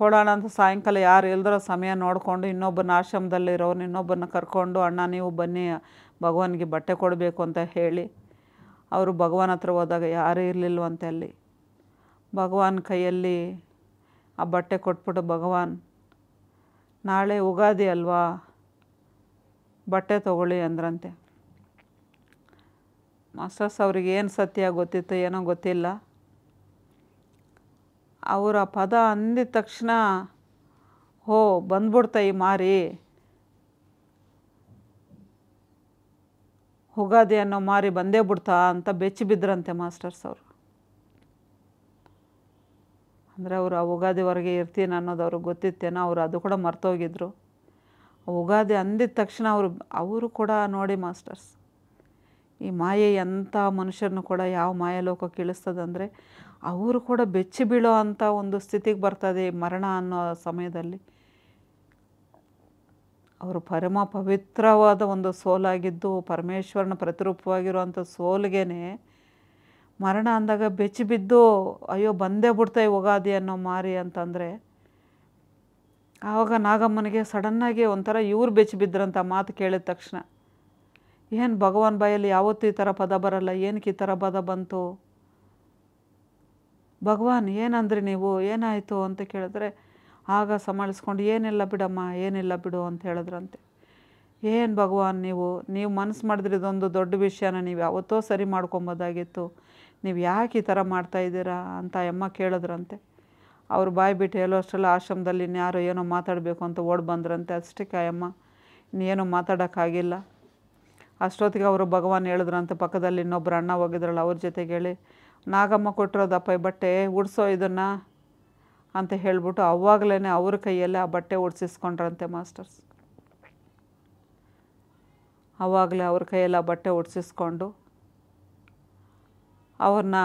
ಕೊಡೋಣ ಅಂತ ಸಾಯಂಕಾಲ ಯಾರು ಇಲ್ದಿರೋ ಸಮಯ ನೋಡಿಕೊಂಡು ಇನ್ನೊಬ್ಬನ ಆಶ್ರಮದಲ್ಲಿರೋನು ಇನ್ನೊಬ್ಬನ ಕರ್ಕೊಂಡು ಅಣ್ಣ ನೀವು ಬನ್ನಿ ಭಗವಾನ್ಗೆ ಬಟ್ಟೆ ಕೊಡಬೇಕು ಅಂತ ಹೇಳಿ ಅವರು ಭಗವಾನ್ ಹತ್ರ ಹೋದಾಗ ಯಾರೂ ಇರಲಿಲ್ವಂತೆ ಅಲ್ಲಿ ಭಗವಾನ್ ಕೈಯಲ್ಲಿ ಆ ಬಟ್ಟೆ ಕೊಟ್ಬಿಟ್ಟು ಭಗವಾನ್ ನಾಳೆ ಉಗಾದಿ ಅಲ್ವಾ ಬಟ್ಟೆ ತೊಗೊಳ್ಳಿ ಅಂದ್ರಂತೆ ಮಾಸ್ಟರ್ಸ್ ಅವ್ರಿಗೆ ಏನು ಸತ್ಯ ಗೊತ್ತಿತ್ತು ಏನೋ ಗೊತ್ತಿಲ್ಲ ಅವರ ಆ ಪದ ಅಂದಿದ ತಕ್ಷಣ ಹೋ ಬಂದ್ಬಿಡ್ತಾಯಿ ಮಾರಿ ಉಗಾದಿ ಅನ್ನೋ ಮಾರಿ ಬಂದೇ ಬಿಡ್ತಾ ಅಂತ ಬೆಚ್ಚಿ ಬಿದ್ದರಂತೆ ಮಾಸ್ಟರ್ಸ್ ಅವರು ಅಂದರೆ ಅವರು ಆ ಉಗಾದಿವರೆಗೆ ಇರ್ತೀನಿ ಅನ್ನೋದು ಅವ್ರಿಗೆ ಗೊತ್ತಿತ್ತೇನೋ ಅವರು ಅದು ಕೂಡ ಮರ್ತೋಗಿದ್ರು ಉಗಾದಿ ಅಂದಿದ ತಕ್ಷಣ ಅವರು ಅವರು ಕೂಡ ನೋಡಿ ಮಾಸ್ಟರ್ಸ್ ಈ ಮಾಯೆ ಎಂಥ ಮನುಷ್ಯರನ್ನು ಕೂಡ ಯಾವ ಲೋಕಕ್ಕೆ ಕೀಳಿಸ್ತದಂದರೆ ಅವರು ಕೂಡ ಬೆಚ್ಚಿ ಬೀಳೋ ಅಂಥ ಒಂದು ಸ್ಥಿತಿಗೆ ಬರ್ತದೆ ಮರಣ ಅನ್ನೋ ಸಮಯದಲ್ಲಿ ಅವರು ಪರಮ ಪವಿತ್ರವಾದ ಒಂದು ಸೋಲಾಗಿದ್ದು ಪರಮೇಶ್ವರನ ಪ್ರತಿರೂಪವಾಗಿರುವಂಥ ಸೋಲ್ಗೇ ಮರಣ ಅಂದಾಗ ಬೆಚ್ಚಿ ಬಿದ್ದು ಅಯ್ಯೋ ಬಂದೇ ಬಿಡ್ತಾಯಿ ಉಗಾದಿ ಅನ್ನೋ ಮಾರಿ ಅಂತಂದರೆ ಆವಾಗ ನಾಗಮ್ಮನಿಗೆ ಸಡನ್ನಾಗಿ ಒಂಥರ ಇವ್ರು ಬೆಚ್ಚಿ ಬಿದ್ದರಂತ ಮಾತು ಕೇಳಿದ ತಕ್ಷಣ ಏನು ಭಗವಾನ್ ಬಾಯಲ್ಲಿ ಯಾವತ್ತೂ ಈ ಥರ ಪದ ಬರಲ್ಲ ಏನಕ್ಕೆ ಈ ಥರ ಪದ ಬಂತು ಭಗವಾನ್ ಏನಂದ್ರಿ ನೀವು ಏನಾಯಿತು ಅಂತ ಕೇಳಿದ್ರೆ ಆಗ ಸಮಾಳಿಸ್ಕೊಂಡು ಏನಿಲ್ಲ ಬಿಡಮ್ಮ ಏನಿಲ್ಲ ಬಿಡು ಅಂತ ಹೇಳಿದ್ರಂತೆ ಏನು ಭಗವಾನ್ ನೀವು ನೀವು ಮನಸ್ಸು ಮಾಡಿದ್ರೆ ಇದೊಂದು ದೊಡ್ಡ ವಿಷಯನ ನೀವು ಯಾವತ್ತೋ ಸರಿ ಮಾಡ್ಕೊಬೋದಾಗಿತ್ತು ನೀವು ಯಾಕೆ ಈ ಥರ ಮಾಡ್ತಾಯಿದ್ದೀರಾ ಅಂತ ಅಮ್ಮ ಕೇಳಿದ್ರಂತೆ ಅವ್ರು ಬಾಯಿ ಬಿಟ್ಟು ಹೇಳೋ ಅಷ್ಟೆಲ್ಲ ಆಶ್ರಮದಲ್ಲಿ ಇನ್ಯಾರೋ ಏನೋ ಮಾತಾಡಬೇಕು ಅಂತ ಓಡ್ ಬಂದ್ರಂತೆ ಅಷ್ಟಕ್ಕೆ ಅಮ್ಮ ಇನ್ನೇನೋ ಮಾತಾಡೋಕ್ಕಾಗಿಲ್ಲ ಅಷ್ಟೊತ್ತಿಗೆ ಅವರು ಭಗವಾನ್ ಹೇಳಿದ್ರಂತೆ ಪಕ್ಕದಲ್ಲಿ ಇನ್ನೊಬ್ಬರು ಅಣ್ಣ ಹೋಗಿದ್ರಲ್ಲ ಅವ್ರ ಜೊತೆಗೆ ಹೇಳಿ ನಾಗಮ್ಮ ಕೊಟ್ಟಿರೋದಪ್ಪ ಬಟ್ಟೆ ಉಡ್ಸೋ ಇದನ್ನು ಅಂತ ಹೇಳಿಬಿಟ್ಟು ಅವಾಗಲೇ ಅವ್ರ ಕೈಯಲ್ಲೇ ಆ ಬಟ್ಟೆ ಉಡ್ಸಿಸ್ಕೊಂಡ್ರಂತೆ ಮಾಸ್ಟರ್ಸ್ ಆವಾಗಲೇ ಅವ್ರ ಕೈಯಲ್ಲಿ ಆ ಬಟ್ಟೆ ಒಡ್ಸಿಸ್ಕೊಂಡು ಅವ್ರನ್ನ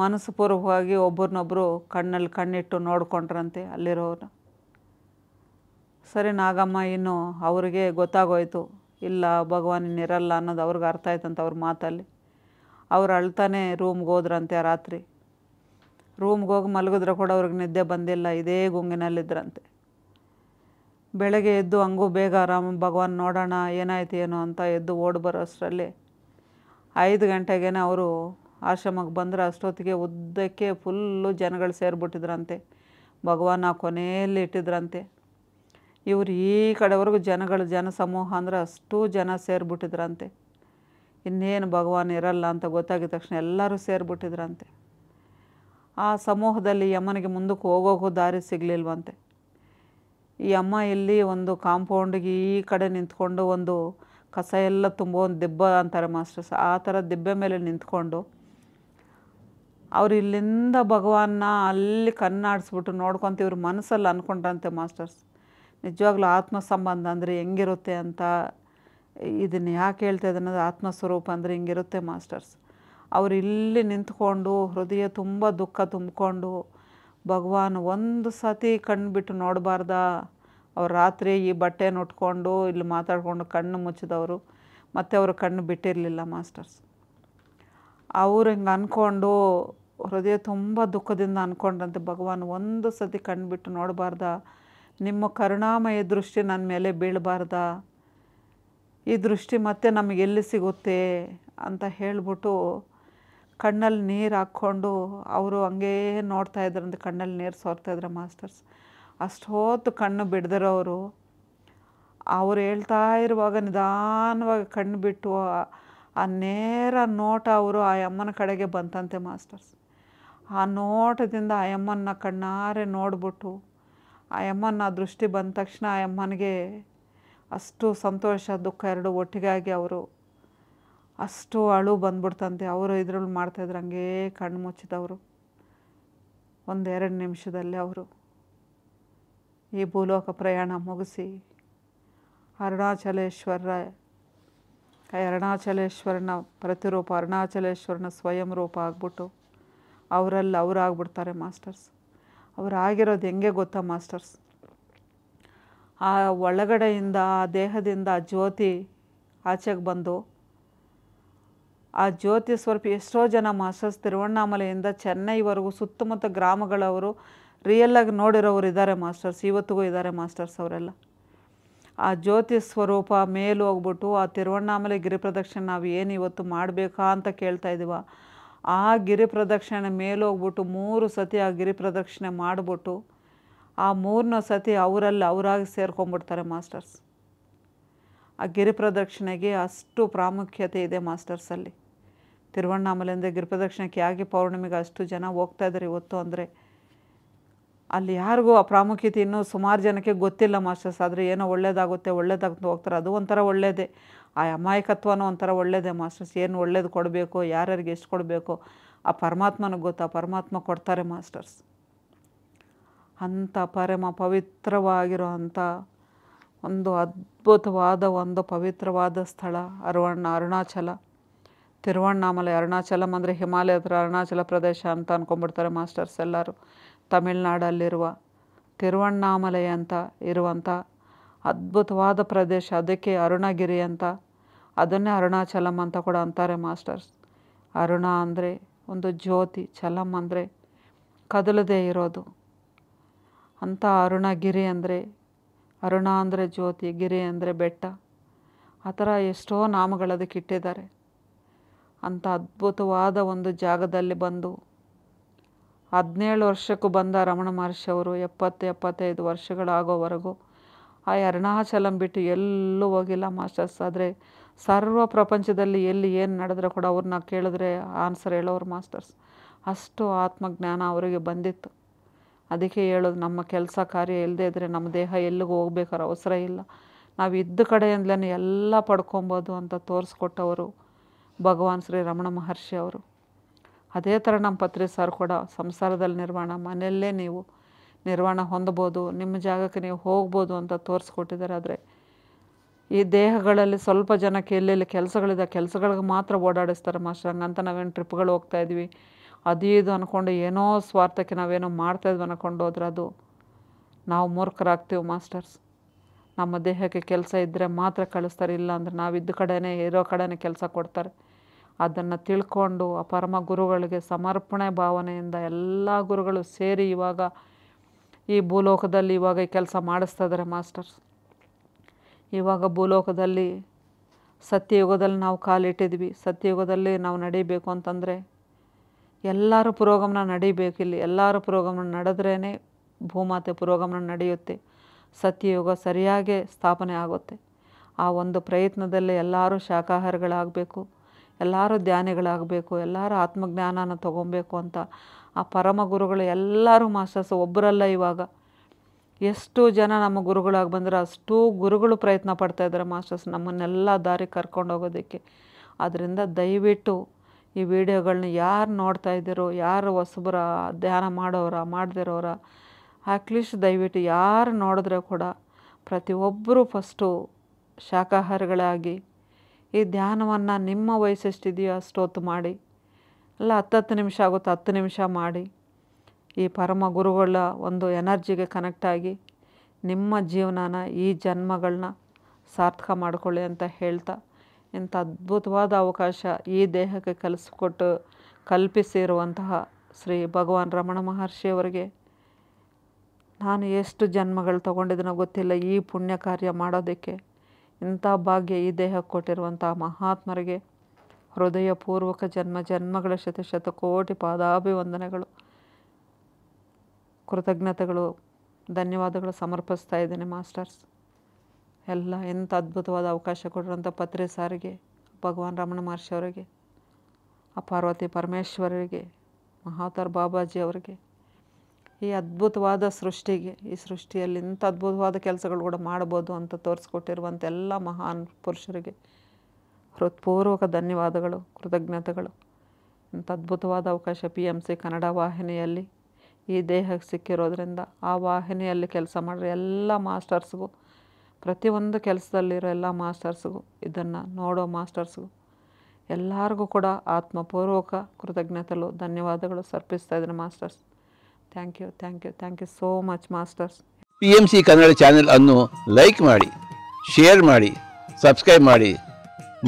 ಮನಸ್ಸುಪೂರ್ವಕವಾಗಿ ಒಬ್ಬರನ್ನೊಬ್ಬರು ಕಣ್ಣಲ್ಲಿ ಕಣ್ಣಿಟ್ಟು ನೋಡಿಕೊಂಡ್ರಂತೆ ಅಲ್ಲಿರೋರು ಸರಿ ನಾಗಮ್ಮ ಇನ್ನು ಅವ್ರಿಗೆ ಗೊತ್ತಾಗೋಯ್ತು ಇಲ್ಲ ಭಗವಾನ್ ಇನ್ನಿರಲ್ಲ ಅನ್ನೋದು ಅವ್ರಿಗೆ ಅರ್ಥ ಆಯ್ತಂತ ಅವ್ರ ಮಾತಲ್ಲಿ ಅವ್ರು ಅಳ್ತಾನೆ ರೂಮ್ಗೆ ಹೋದ್ರಂತೆ ರಾತ್ರಿ ರೂಮ್ಗೆ ಹೋಗಿ ಮಲಗಿದ್ರೆ ಕೂಡ ಅವ್ರಿಗೆ ನಿದ್ದೆ ಬಂದಿಲ್ಲ ಇದೇ ಗುಂಗಿನಲ್ಲಿದ್ದರಂತೆ ಬೆಳಗ್ಗೆ ಎದ್ದು ಹಂಗೂ ಬೇಗ ಆರಾಮ ಭಗವಾನ್ ನೋಡೋಣ ಏನಾಯ್ತು ಏನೋ ಅಂತ ಎದ್ದು ಬರೋ ಅಷ್ಟರಲ್ಲಿ ಐದು ಗಂಟೆಗೇನೆ ಅವರು ಆಶ್ರಮಕ್ಕೆ ಬಂದರೆ ಅಷ್ಟೊತ್ತಿಗೆ ಉದ್ದಕ್ಕೆ ಫುಲ್ಲು ಜನಗಳು ಸೇರಿಬಿಟ್ಟಿದ್ರಂತೆ ಭಗವಾನ್ ಆ ಕೊನೆಯಲ್ಲಿ ಇಟ್ಟಿದ್ರಂತೆ ಇವರು ಈ ಕಡೆವರೆಗೂ ಜನಗಳು ಜನ ಸಮೂಹ ಅಂದರೆ ಅಷ್ಟು ಜನ ಸೇರಿಬಿಟ್ಟಿದ್ರಂತೆ ಇನ್ನೇನು ಭಗವಾನ್ ಇರಲ್ಲ ಅಂತ ಗೊತ್ತಾಗಿದ ತಕ್ಷಣ ಎಲ್ಲರೂ ಸೇರಿಬಿಟ್ಟಿದ್ರಂತೆ ಆ ಸಮೂಹದಲ್ಲಿ ಯಮ್ಮನಿಗೆ ಮುಂದಕ್ಕೆ ಹೋಗೋಕ್ಕೂ ದಾರಿ ಸಿಗಲಿಲ್ವಂತೆ ಈ ಅಮ್ಮ ಇಲ್ಲಿ ಒಂದು ಕಾಂಪೌಂಡಿಗೆ ಈ ಕಡೆ ನಿಂತ್ಕೊಂಡು ಒಂದು ಕಸ ಎಲ್ಲ ತುಂಬ ಒಂದು ದಿಬ್ಬ ಅಂತಾರೆ ಮಾಸ್ಟರ್ಸ್ ಆ ಥರ ದಿಬ್ಬೆ ಮೇಲೆ ನಿಂತ್ಕೊಂಡು ಅವ್ರು ಇಲ್ಲಿಂದ ಭಗವಾನ್ನ ಅಲ್ಲಿ ಕಣ್ಣಾಡಿಸ್ಬಿಟ್ಟು ನೋಡ್ಕೊಂತ ಇವ್ರ ಮನಸ್ಸಲ್ಲಿ ಅಂದ್ಕೊಂಡ್ರಂತೆ ಮಾಸ್ಟರ್ಸ್ ನಿಜವಾಗ್ಲೂ ಆತ್ಮ ಸಂಬಂಧ ಅಂದರೆ ಹೆಂಗಿರುತ್ತೆ ಅಂತ ಇದನ್ನು ಯಾಕೆ ಹೇಳ್ತಾ ಇದ್ದಾನೆ ಆತ್ಮಸ್ವರೂಪ ಅಂದರೆ ಹಿಂಗಿರುತ್ತೆ ಮಾಸ್ಟರ್ಸ್ ಅವರು ಇಲ್ಲಿ ನಿಂತ್ಕೊಂಡು ಹೃದಯ ತುಂಬ ದುಃಖ ತುಂಬಿಕೊಂಡು ಭಗವಾನ್ ಒಂದು ಸತಿ ಕಣ್ಣು ಬಿಟ್ಟು ನೋಡಬಾರ್ದ ಅವ್ರು ರಾತ್ರಿ ಈ ಬಟ್ಟೆನ ಉಟ್ಕೊಂಡು ಇಲ್ಲಿ ಮಾತಾಡಿಕೊಂಡು ಕಣ್ಣು ಮುಚ್ಚಿದವರು ಮತ್ತು ಅವರು ಕಣ್ಣು ಬಿಟ್ಟಿರಲಿಲ್ಲ ಮಾಸ್ಟರ್ಸ್ ಅವ್ರು ಹಿಂಗೆ ಅಂದ್ಕೊಂಡು ಹೃದಯ ತುಂಬ ದುಃಖದಿಂದ ಅಂದ್ಕೊಂಡ್ರಂತೆ ಭಗವಾನ್ ಒಂದು ಸತಿ ಕಣ್ಣು ಬಿಟ್ಟು ನೋಡಬಾರ್ದ ನಿಮ್ಮ ಕರುಣಾಮಯ ದೃಷ್ಟಿ ನನ್ನ ಮೇಲೆ ಬೀಳಬಾರ್ದ ಈ ದೃಷ್ಟಿ ಮತ್ತೆ ಎಲ್ಲಿ ಸಿಗುತ್ತೆ ಅಂತ ಹೇಳಿಬಿಟ್ಟು ಕಣ್ಣಲ್ಲಿ ನೀರು ಹಾಕ್ಕೊಂಡು ಅವರು ಹಂಗೇ ನೋಡ್ತಾ ಅಂತ ಕಣ್ಣಲ್ಲಿ ನೀರು ಸೋರ್ತಾ ಸೋರ್ತಾಯಿದ್ರು ಮಾಸ್ಟರ್ಸ್ ಅಷ್ಟೊತ್ತು ಕಣ್ಣು ಅವರು ಅವ್ರು ಹೇಳ್ತಾ ಇರುವಾಗ ನಿಧಾನವಾಗಿ ಕಣ್ಣು ಬಿಟ್ಟು ಆ ನೇರ ನೋಟ ಅವರು ಆ ಅಮ್ಮನ ಕಡೆಗೆ ಬಂತಂತೆ ಮಾಸ್ಟರ್ಸ್ ಆ ನೋಟದಿಂದ ಆ ಅಮ್ಮನ ಕಣ್ಣಾರೆ ನೋಡಿಬಿಟ್ಟು ಆ ಅಮ್ಮನ ದೃಷ್ಟಿ ಬಂದ ತಕ್ಷಣ ಆ ಅಮ್ಮನಿಗೆ ಅಷ್ಟು ಸಂತೋಷ ದುಃಖ ಎರಡು ಒಟ್ಟಿಗಾಗಿ ಅವರು ಅಷ್ಟು ಅಳು ಬಂದ್ಬಿಡ್ತಂತೆ ಅವರು ಇದ್ರಲ್ಲಿ ಮಾಡ್ತಾಯಿದ್ರು ಹಂಗೆ ಕಣ್ಣು ಮುಚ್ಚಿದವರು ಒಂದೆರಡು ನಿಮಿಷದಲ್ಲಿ ಅವರು ಈ ಭೂಲೋಕ ಪ್ರಯಾಣ ಮುಗಿಸಿ ಅರುಣಾಚಲೇಶ್ವರ ಅರುಣಾಚಲೇಶ್ವರನ ಪ್ರತಿರೂಪ ಅರುಣಾಚಲೇಶ್ವರನ ಸ್ವಯಂ ರೂಪ ಆಗ್ಬಿಟ್ಟು ಅವರಲ್ಲಿ ಅವರಾಗ್ಬಿಡ್ತಾರೆ ಮಾಸ್ಟರ್ಸ್ ಆಗಿರೋದು ಹೆಂಗೆ ಗೊತ್ತಾ ಮಾಸ್ಟರ್ಸ್ ಆ ಒಳಗಡೆಯಿಂದ ಆ ದೇಹದಿಂದ ಜ್ಯೋತಿ ಆಚೆಗೆ ಬಂದು ಆ ಜ್ಯೋತಿ ಸ್ವರೂಪ ಎಷ್ಟೋ ಜನ ಮಾಸ್ಟರ್ಸ್ ತಿರುವಣ್ಣಾಮಲೆಯಿಂದ ಚೆನ್ನೈವರೆಗೂ ಸುತ್ತಮುತ್ತ ಗ್ರಾಮಗಳವರು ರಿಯಲ್ಲಾಗಿ ನೋಡಿರೋರು ಇದ್ದಾರೆ ಮಾಸ್ಟರ್ಸ್ ಇವತ್ತಿಗೂ ಇದ್ದಾರೆ ಮಾಸ್ಟರ್ಸ್ ಅವರೆಲ್ಲ ಆ ಜ್ಯೋತಿ ಸ್ವರೂಪ ಮೇಲೂ ಹೋಗ್ಬಿಟ್ಟು ಆ ತಿರುವಣ್ಣಾಮಲೆ ಗಿರಿಪ್ರದಕ್ಷಿಣೆ ನಾವು ಏನು ಇವತ್ತು ಮಾಡಬೇಕಾ ಅಂತ ಕೇಳ್ತಾ ಇದ್ದೀವ ಆ ಗಿರಿ ಪ್ರದಕ್ಷಿಣೆ ಹೋಗ್ಬಿಟ್ಟು ಮೂರು ಸತಿ ಆ ಗಿರಿ ಪ್ರದಕ್ಷಿಣೆ ಮಾಡಿಬಿಟ್ಟು ಆ ಮೂರನೇ ಸತಿ ಅವರಲ್ಲಿ ಅವರಾಗಿ ಸೇರ್ಕೊಂಡ್ಬಿಡ್ತಾರೆ ಮಾಸ್ಟರ್ಸ್ ಆ ಗಿರಿ ಅಷ್ಟು ಪ್ರಾಮುಖ್ಯತೆ ಇದೆ ಮಾಸ್ಟರ್ಸಲ್ಲಿ ತಿರುವಣ್ಣಾಮಲೆಯಿಂದ ಗಿರಿಪ್ರದಕ್ಷಿಣಕ್ಕೆ ಯಾಕೆ ಪೌರ್ಣಿಮೆಗೆ ಅಷ್ಟು ಜನ ಹೋಗ್ತಾ ಇದ್ದಾರೆ ಇವತ್ತು ಅಂದರೆ ಅಲ್ಲಿ ಯಾರಿಗೂ ಆ ಪ್ರಾಮುಖ್ಯತೆ ಇನ್ನೂ ಸುಮಾರು ಜನಕ್ಕೆ ಗೊತ್ತಿಲ್ಲ ಮಾಸ್ಟರ್ಸ್ ಆದರೆ ಏನೋ ಒಳ್ಳೇದಾಗುತ್ತೆ ಒಳ್ಳೇದಾಗುತ್ತೆ ಹೋಗ್ತಾರೆ ಅದು ಒಂಥರ ಒಳ್ಳೇದೇ ಆ ಅಮಾಯಕತ್ವನೂ ಒಂಥರ ಒಳ್ಳೇದೇ ಮಾಸ್ಟರ್ಸ್ ಏನು ಒಳ್ಳೇದು ಕೊಡಬೇಕು ಯಾರ್ಯಾರಿಗೆ ಎಷ್ಟು ಕೊಡಬೇಕು ಆ ಪರಮಾತ್ಮನಿಗೆ ಗೊತ್ತಾ ಪರಮಾತ್ಮ ಕೊಡ್ತಾರೆ ಮಾಸ್ಟರ್ಸ್ ಅಂಥ ಪರಮ ಪವಿತ್ರವಾಗಿರೋ ಅಂಥ ಒಂದು ಅದ್ಭುತವಾದ ಒಂದು ಪವಿತ್ರವಾದ ಸ್ಥಳ ಅರವಣ್ಣ ಅರುಣಾಚಲ ತಿರುವಣ್ಣಾಮಲೈ ಅರುಣಾಚಲಂ ಅಂದರೆ ಹಿಮಾಲಯ ಅರುಣಾಚಲ ಪ್ರದೇಶ ಅಂತ ಅಂದ್ಕೊಂಡ್ಬಿಡ್ತಾರೆ ಮಾಸ್ಟರ್ಸ್ ಎಲ್ಲರೂ ತಮಿಳ್ನಾಡಲ್ಲಿರುವ ತಿರುವಣ್ಣಾಮಲೈ ಅಂತ ಇರುವಂಥ ಅದ್ಭುತವಾದ ಪ್ರದೇಶ ಅದಕ್ಕೆ ಅರುಣಗಿರಿ ಅಂತ ಅದನ್ನೇ ಅರುಣಾಚಲಂ ಅಂತ ಕೂಡ ಅಂತಾರೆ ಮಾಸ್ಟರ್ಸ್ ಅರುಣ ಅಂದರೆ ಒಂದು ಜ್ಯೋತಿ ಚಲಂ ಅಂದರೆ ಕದಲದೇ ಇರೋದು ಅಂಥ ಅರುಣಗಿರಿ ಅಂದರೆ ಅರುಣ ಅಂದರೆ ಜ್ಯೋತಿ ಗಿರಿ ಅಂದರೆ ಬೆಟ್ಟ ಆ ಥರ ಎಷ್ಟೋ ನಾಮಗಳು ಅದಕ್ಕೆ ಇಟ್ಟಿದ್ದಾರೆ ಅಂಥ ಅದ್ಭುತವಾದ ಒಂದು ಜಾಗದಲ್ಲಿ ಬಂದು ಹದಿನೇಳು ವರ್ಷಕ್ಕೂ ಬಂದ ರಮಣ ಮಹರ್ಷಿ ಅವರು ಎಪ್ಪತ್ತು ಎಪ್ಪತ್ತೈದು ವರ್ಷಗಳಾಗೋವರೆಗೂ ಆ ಅರುಣಾಚಲಂ ಬಿಟ್ಟು ಎಲ್ಲೂ ಹೋಗಿಲ್ಲ ಮಾಸ್ಟರ್ಸ್ ಆದರೆ ಸರ್ವ ಪ್ರಪಂಚದಲ್ಲಿ ಎಲ್ಲಿ ಏನು ನಡೆದ್ರೆ ಕೂಡ ಅವ್ರನ್ನ ಕೇಳಿದ್ರೆ ಆನ್ಸರ್ ಹೇಳೋರು ಮಾಸ್ಟರ್ಸ್ ಅಷ್ಟು ಆತ್ಮಜ್ಞಾನ ಅವರಿಗೆ ಬಂದಿತ್ತು ಅದಕ್ಕೆ ಹೇಳೋದು ನಮ್ಮ ಕೆಲಸ ಕಾರ್ಯ ಇಲ್ಲದೇ ಇದ್ದರೆ ನಮ್ಮ ದೇಹ ಎಲ್ಲಿಗೂ ಹೋಗ್ಬೇಕಾದ್ರೆ ಅವಸರ ಇಲ್ಲ ನಾವು ಇದ್ದ ಕಡೆಯಿಂದಲೇ ಎಲ್ಲ ಪಡ್ಕೊಬೋದು ಅಂತ ತೋರಿಸ್ಕೊಟ್ಟವರು ಭಗವಾನ್ ಶ್ರೀ ರಮಣ ಮಹರ್ಷಿ ಅವರು ಅದೇ ಥರ ನಮ್ಮ ಪತ್ರಿ ಸರ್ ಕೂಡ ಸಂಸಾರದಲ್ಲಿ ನಿರ್ವಾಣ ಮನೆಯಲ್ಲೇ ನೀವು ನಿರ್ವಾಣ ಹೊಂದ್ಬೋದು ನಿಮ್ಮ ಜಾಗಕ್ಕೆ ನೀವು ಹೋಗ್ಬೋದು ಅಂತ ತೋರಿಸ್ಕೊಟ್ಟಿದ್ದಾರೆ ಆದರೆ ಈ ದೇಹಗಳಲ್ಲಿ ಸ್ವಲ್ಪ ಜನಕ್ಕೆ ಎಲ್ಲೆಲ್ಲಿ ಕೆಲಸಗಳಿದೆ ಕೆಲಸಗಳಿಗೆ ಮಾತ್ರ ಓಡಾಡಿಸ್ತಾರೆ ಮಾಸ್ಟರ್ ಹಂಗಂತ ನಾವೇನು ಟ್ರಿಪ್ಗಳು ಹೋಗ್ತಾ ಇದ್ವಿ ಅದು ಇದು ಅಂದ್ಕೊಂಡು ಏನೋ ಸ್ವಾರ್ಥಕ್ಕೆ ನಾವೇನೋ ಮಾಡ್ತಾಯಿದ್ವಿ ಅಂದ್ಕೊಂಡು ಹೋದ್ರೆ ಅದು ನಾವು ಮೂರ್ಖರಾಗ್ತೀವಿ ಮಾಸ್ಟರ್ಸ್ ನಮ್ಮ ದೇಹಕ್ಕೆ ಕೆಲಸ ಇದ್ದರೆ ಮಾತ್ರ ಕಳಿಸ್ತಾರೆ ಇಲ್ಲ ಅಂದರೆ ಇದ್ದ ಕಡೆಯೇ ಇರೋ ಕಡೆನೇ ಕೆಲಸ ಕೊಡ್ತಾರೆ ಅದನ್ನು ತಿಳ್ಕೊಂಡು ಆ ಪರಮ ಗುರುಗಳಿಗೆ ಸಮರ್ಪಣೆ ಭಾವನೆಯಿಂದ ಎಲ್ಲ ಗುರುಗಳು ಸೇರಿ ಇವಾಗ ಈ ಭೂಲೋಕದಲ್ಲಿ ಇವಾಗ ಈ ಕೆಲಸ ಮಾಡಿಸ್ತಾ ಇದ್ದಾರೆ ಮಾಸ್ಟರ್ಸ್ ಇವಾಗ ಭೂಲೋಕದಲ್ಲಿ ಸತ್ಯಯುಗದಲ್ಲಿ ನಾವು ಕಾಲಿಟ್ಟಿದ್ವಿ ಸತ್ಯಯುಗದಲ್ಲಿ ನಾವು ನಡೀಬೇಕು ಅಂತಂದರೆ ಎಲ್ಲರೂ ಪುರೋಗಮನ ನಡೀಬೇಕು ಇಲ್ಲಿ ಎಲ್ಲರೂ ಪುರೋಗಮನ ನಡೆದ್ರೇ ಭೂಮಾತೆ ಪುರೋಗಮನ ನಡೆಯುತ್ತೆ ಸತ್ಯಯುಗ ಸರಿಯಾಗಿ ಸ್ಥಾಪನೆ ಆಗುತ್ತೆ ಆ ಒಂದು ಪ್ರಯತ್ನದಲ್ಲಿ ಎಲ್ಲರೂ ಶಾಖಾಹಾರಿಗಳಾಗಬೇಕು ಎಲ್ಲರೂ ಧ್ಯಾನಿಗಳಾಗಬೇಕು ಎಲ್ಲರೂ ಆತ್ಮಜ್ಞಾನನ ತೊಗೊಬೇಕು ಅಂತ ಆ ಪರಮ ಗುರುಗಳು ಎಲ್ಲರೂ ಮಾಸ್ಟರ್ಸ್ ಒಬ್ಬರಲ್ಲ ಇವಾಗ ಎಷ್ಟು ಜನ ನಮ್ಮ ಗುರುಗಳಾಗಿ ಬಂದರೆ ಅಷ್ಟು ಗುರುಗಳು ಪ್ರಯತ್ನ ಪಡ್ತಾಯಿದ್ದಾರೆ ಮಾಸ್ಟರ್ಸ್ ನಮ್ಮನ್ನೆಲ್ಲ ದಾರಿ ಕರ್ಕೊಂಡು ಹೋಗೋದಕ್ಕೆ ಅದರಿಂದ ದಯವಿಟ್ಟು ಈ ವಿಡಿಯೋಗಳನ್ನ ಯಾರು ನೋಡ್ತಾ ಇದ್ದೀರೋ ಯಾರು ಹೊಸಬರ ಧ್ಯಾನ ಮಾಡೋರ ಮಾಡದಿರೋರ ಅಟ್ಲೀಸ್ಟ್ ದಯವಿಟ್ಟು ಯಾರು ನೋಡಿದ್ರೆ ಕೂಡ ಪ್ರತಿಯೊಬ್ಬರೂ ಫಸ್ಟು ಶಾಖಾಹಾರಿಗಳಾಗಿ ಈ ಧ್ಯಾನವನ್ನು ನಿಮ್ಮ ವಯಸ್ಸೆಷ್ಟಿದೆಯೋ ಅಷ್ಟೊತ್ತು ಮಾಡಿ ಅಲ್ಲ ಹತ್ತತ್ತು ನಿಮಿಷ ಆಗುತ್ತೆ ಹತ್ತು ನಿಮಿಷ ಮಾಡಿ ಈ ಪರಮ ಗುರುಗಳ ಒಂದು ಎನರ್ಜಿಗೆ ಕನೆಕ್ಟ್ ಆಗಿ ನಿಮ್ಮ ಜೀವನನ ಈ ಜನ್ಮಗಳನ್ನ ಸಾರ್ಥಕ ಮಾಡಿಕೊಳ್ಳಿ ಅಂತ ಹೇಳ್ತಾ ಇಂಥ ಅದ್ಭುತವಾದ ಅವಕಾಶ ಈ ದೇಹಕ್ಕೆ ಕಲಿಸ್ಕೊಟ್ಟು ಕಲ್ಪಿಸಿರುವಂತಹ ಶ್ರೀ ಭಗವಾನ್ ರಮಣ ಮಹರ್ಷಿಯವರಿಗೆ ನಾನು ಎಷ್ಟು ಜನ್ಮಗಳು ತೊಗೊಂಡಿದ್ದೀನೋ ಗೊತ್ತಿಲ್ಲ ಈ ಪುಣ್ಯ ಕಾರ್ಯ ಮಾಡೋದಕ್ಕೆ ಇಂಥ ಭಾಗ್ಯ ಈ ದೇಹ ಕೊಟ್ಟಿರುವಂಥ ಮಹಾತ್ಮರಿಗೆ ಹೃದಯಪೂರ್ವಕ ಜನ್ಮ ಜನ್ಮಗಳ ಶತಶತಕೋಟಿ ಪಾದಾಭಿವಂದನೆಗಳು ಕೃತಜ್ಞತೆಗಳು ಧನ್ಯವಾದಗಳು ಸಮರ್ಪಿಸ್ತಾ ಇದ್ದೇನೆ ಮಾಸ್ಟರ್ಸ್ ಎಲ್ಲ ಎಂಥ ಅದ್ಭುತವಾದ ಅವಕಾಶ ಕೊಟ್ಟಿರುವಂಥ ಪತ್ರಿ ಸಾರಿಗೆ ಭಗವಾನ್ ರಮಣ ಮಹರ್ಷಿ ಅವರಿಗೆ ಆ ಪಾರ್ವತಿ ಪರಮೇಶ್ವರರಿಗೆ ಮಹಾತಾರ್ ಬಾಬಾಜಿ ಅವರಿಗೆ ಈ ಅದ್ಭುತವಾದ ಸೃಷ್ಟಿಗೆ ಈ ಸೃಷ್ಟಿಯಲ್ಲಿ ಇಂಥ ಅದ್ಭುತವಾದ ಕೆಲಸಗಳು ಕೂಡ ಮಾಡ್ಬೋದು ಅಂತ ತೋರಿಸ್ಕೊಟ್ಟಿರುವಂಥ ಎಲ್ಲ ಮಹಾನ್ ಪುರುಷರಿಗೆ ಹೃತ್ಪೂರ್ವಕ ಧನ್ಯವಾದಗಳು ಕೃತಜ್ಞತೆಗಳು ಇಂಥ ಅದ್ಭುತವಾದ ಅವಕಾಶ ಪಿ ಎಮ್ ಸಿ ಕನ್ನಡ ವಾಹಿನಿಯಲ್ಲಿ ಈ ದೇಹಕ್ಕೆ ಸಿಕ್ಕಿರೋದ್ರಿಂದ ಆ ವಾಹಿನಿಯಲ್ಲಿ ಕೆಲಸ ಮಾಡಿರೋ ಎಲ್ಲ ಮಾಸ್ಟರ್ಸ್ಗೂ ಪ್ರತಿಯೊಂದು ಕೆಲಸದಲ್ಲಿರೋ ಎಲ್ಲ ಮಾಸ್ಟರ್ಸ್ಗೂ ಇದನ್ನು ನೋಡೋ ಮಾಸ್ಟರ್ಸ್ಗೂ ಎಲ್ಲರಿಗೂ ಕೂಡ ಆತ್ಮಪೂರ್ವಕ ಕೃತಜ್ಞತೆಗಳು ಧನ್ಯವಾದಗಳು ಸರ್ಪಿಸ್ತಾ ಇದ್ದೀನಿ masters thank you thank you thank you so much masters P M C Kannada channel ಅನ್ನು ಲೈಕ್ ಮಾಡಿ ಶೇರ್ ಮಾಡಿ ಸಬ್ಸ್ಕ್ರೈಬ್ ಮಾಡಿ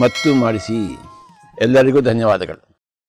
ಮತ್ತು ಮಾಡಿಸಿ ಎಲ್ಲರಿಗೂ ಧನ್ಯವಾದಗಳು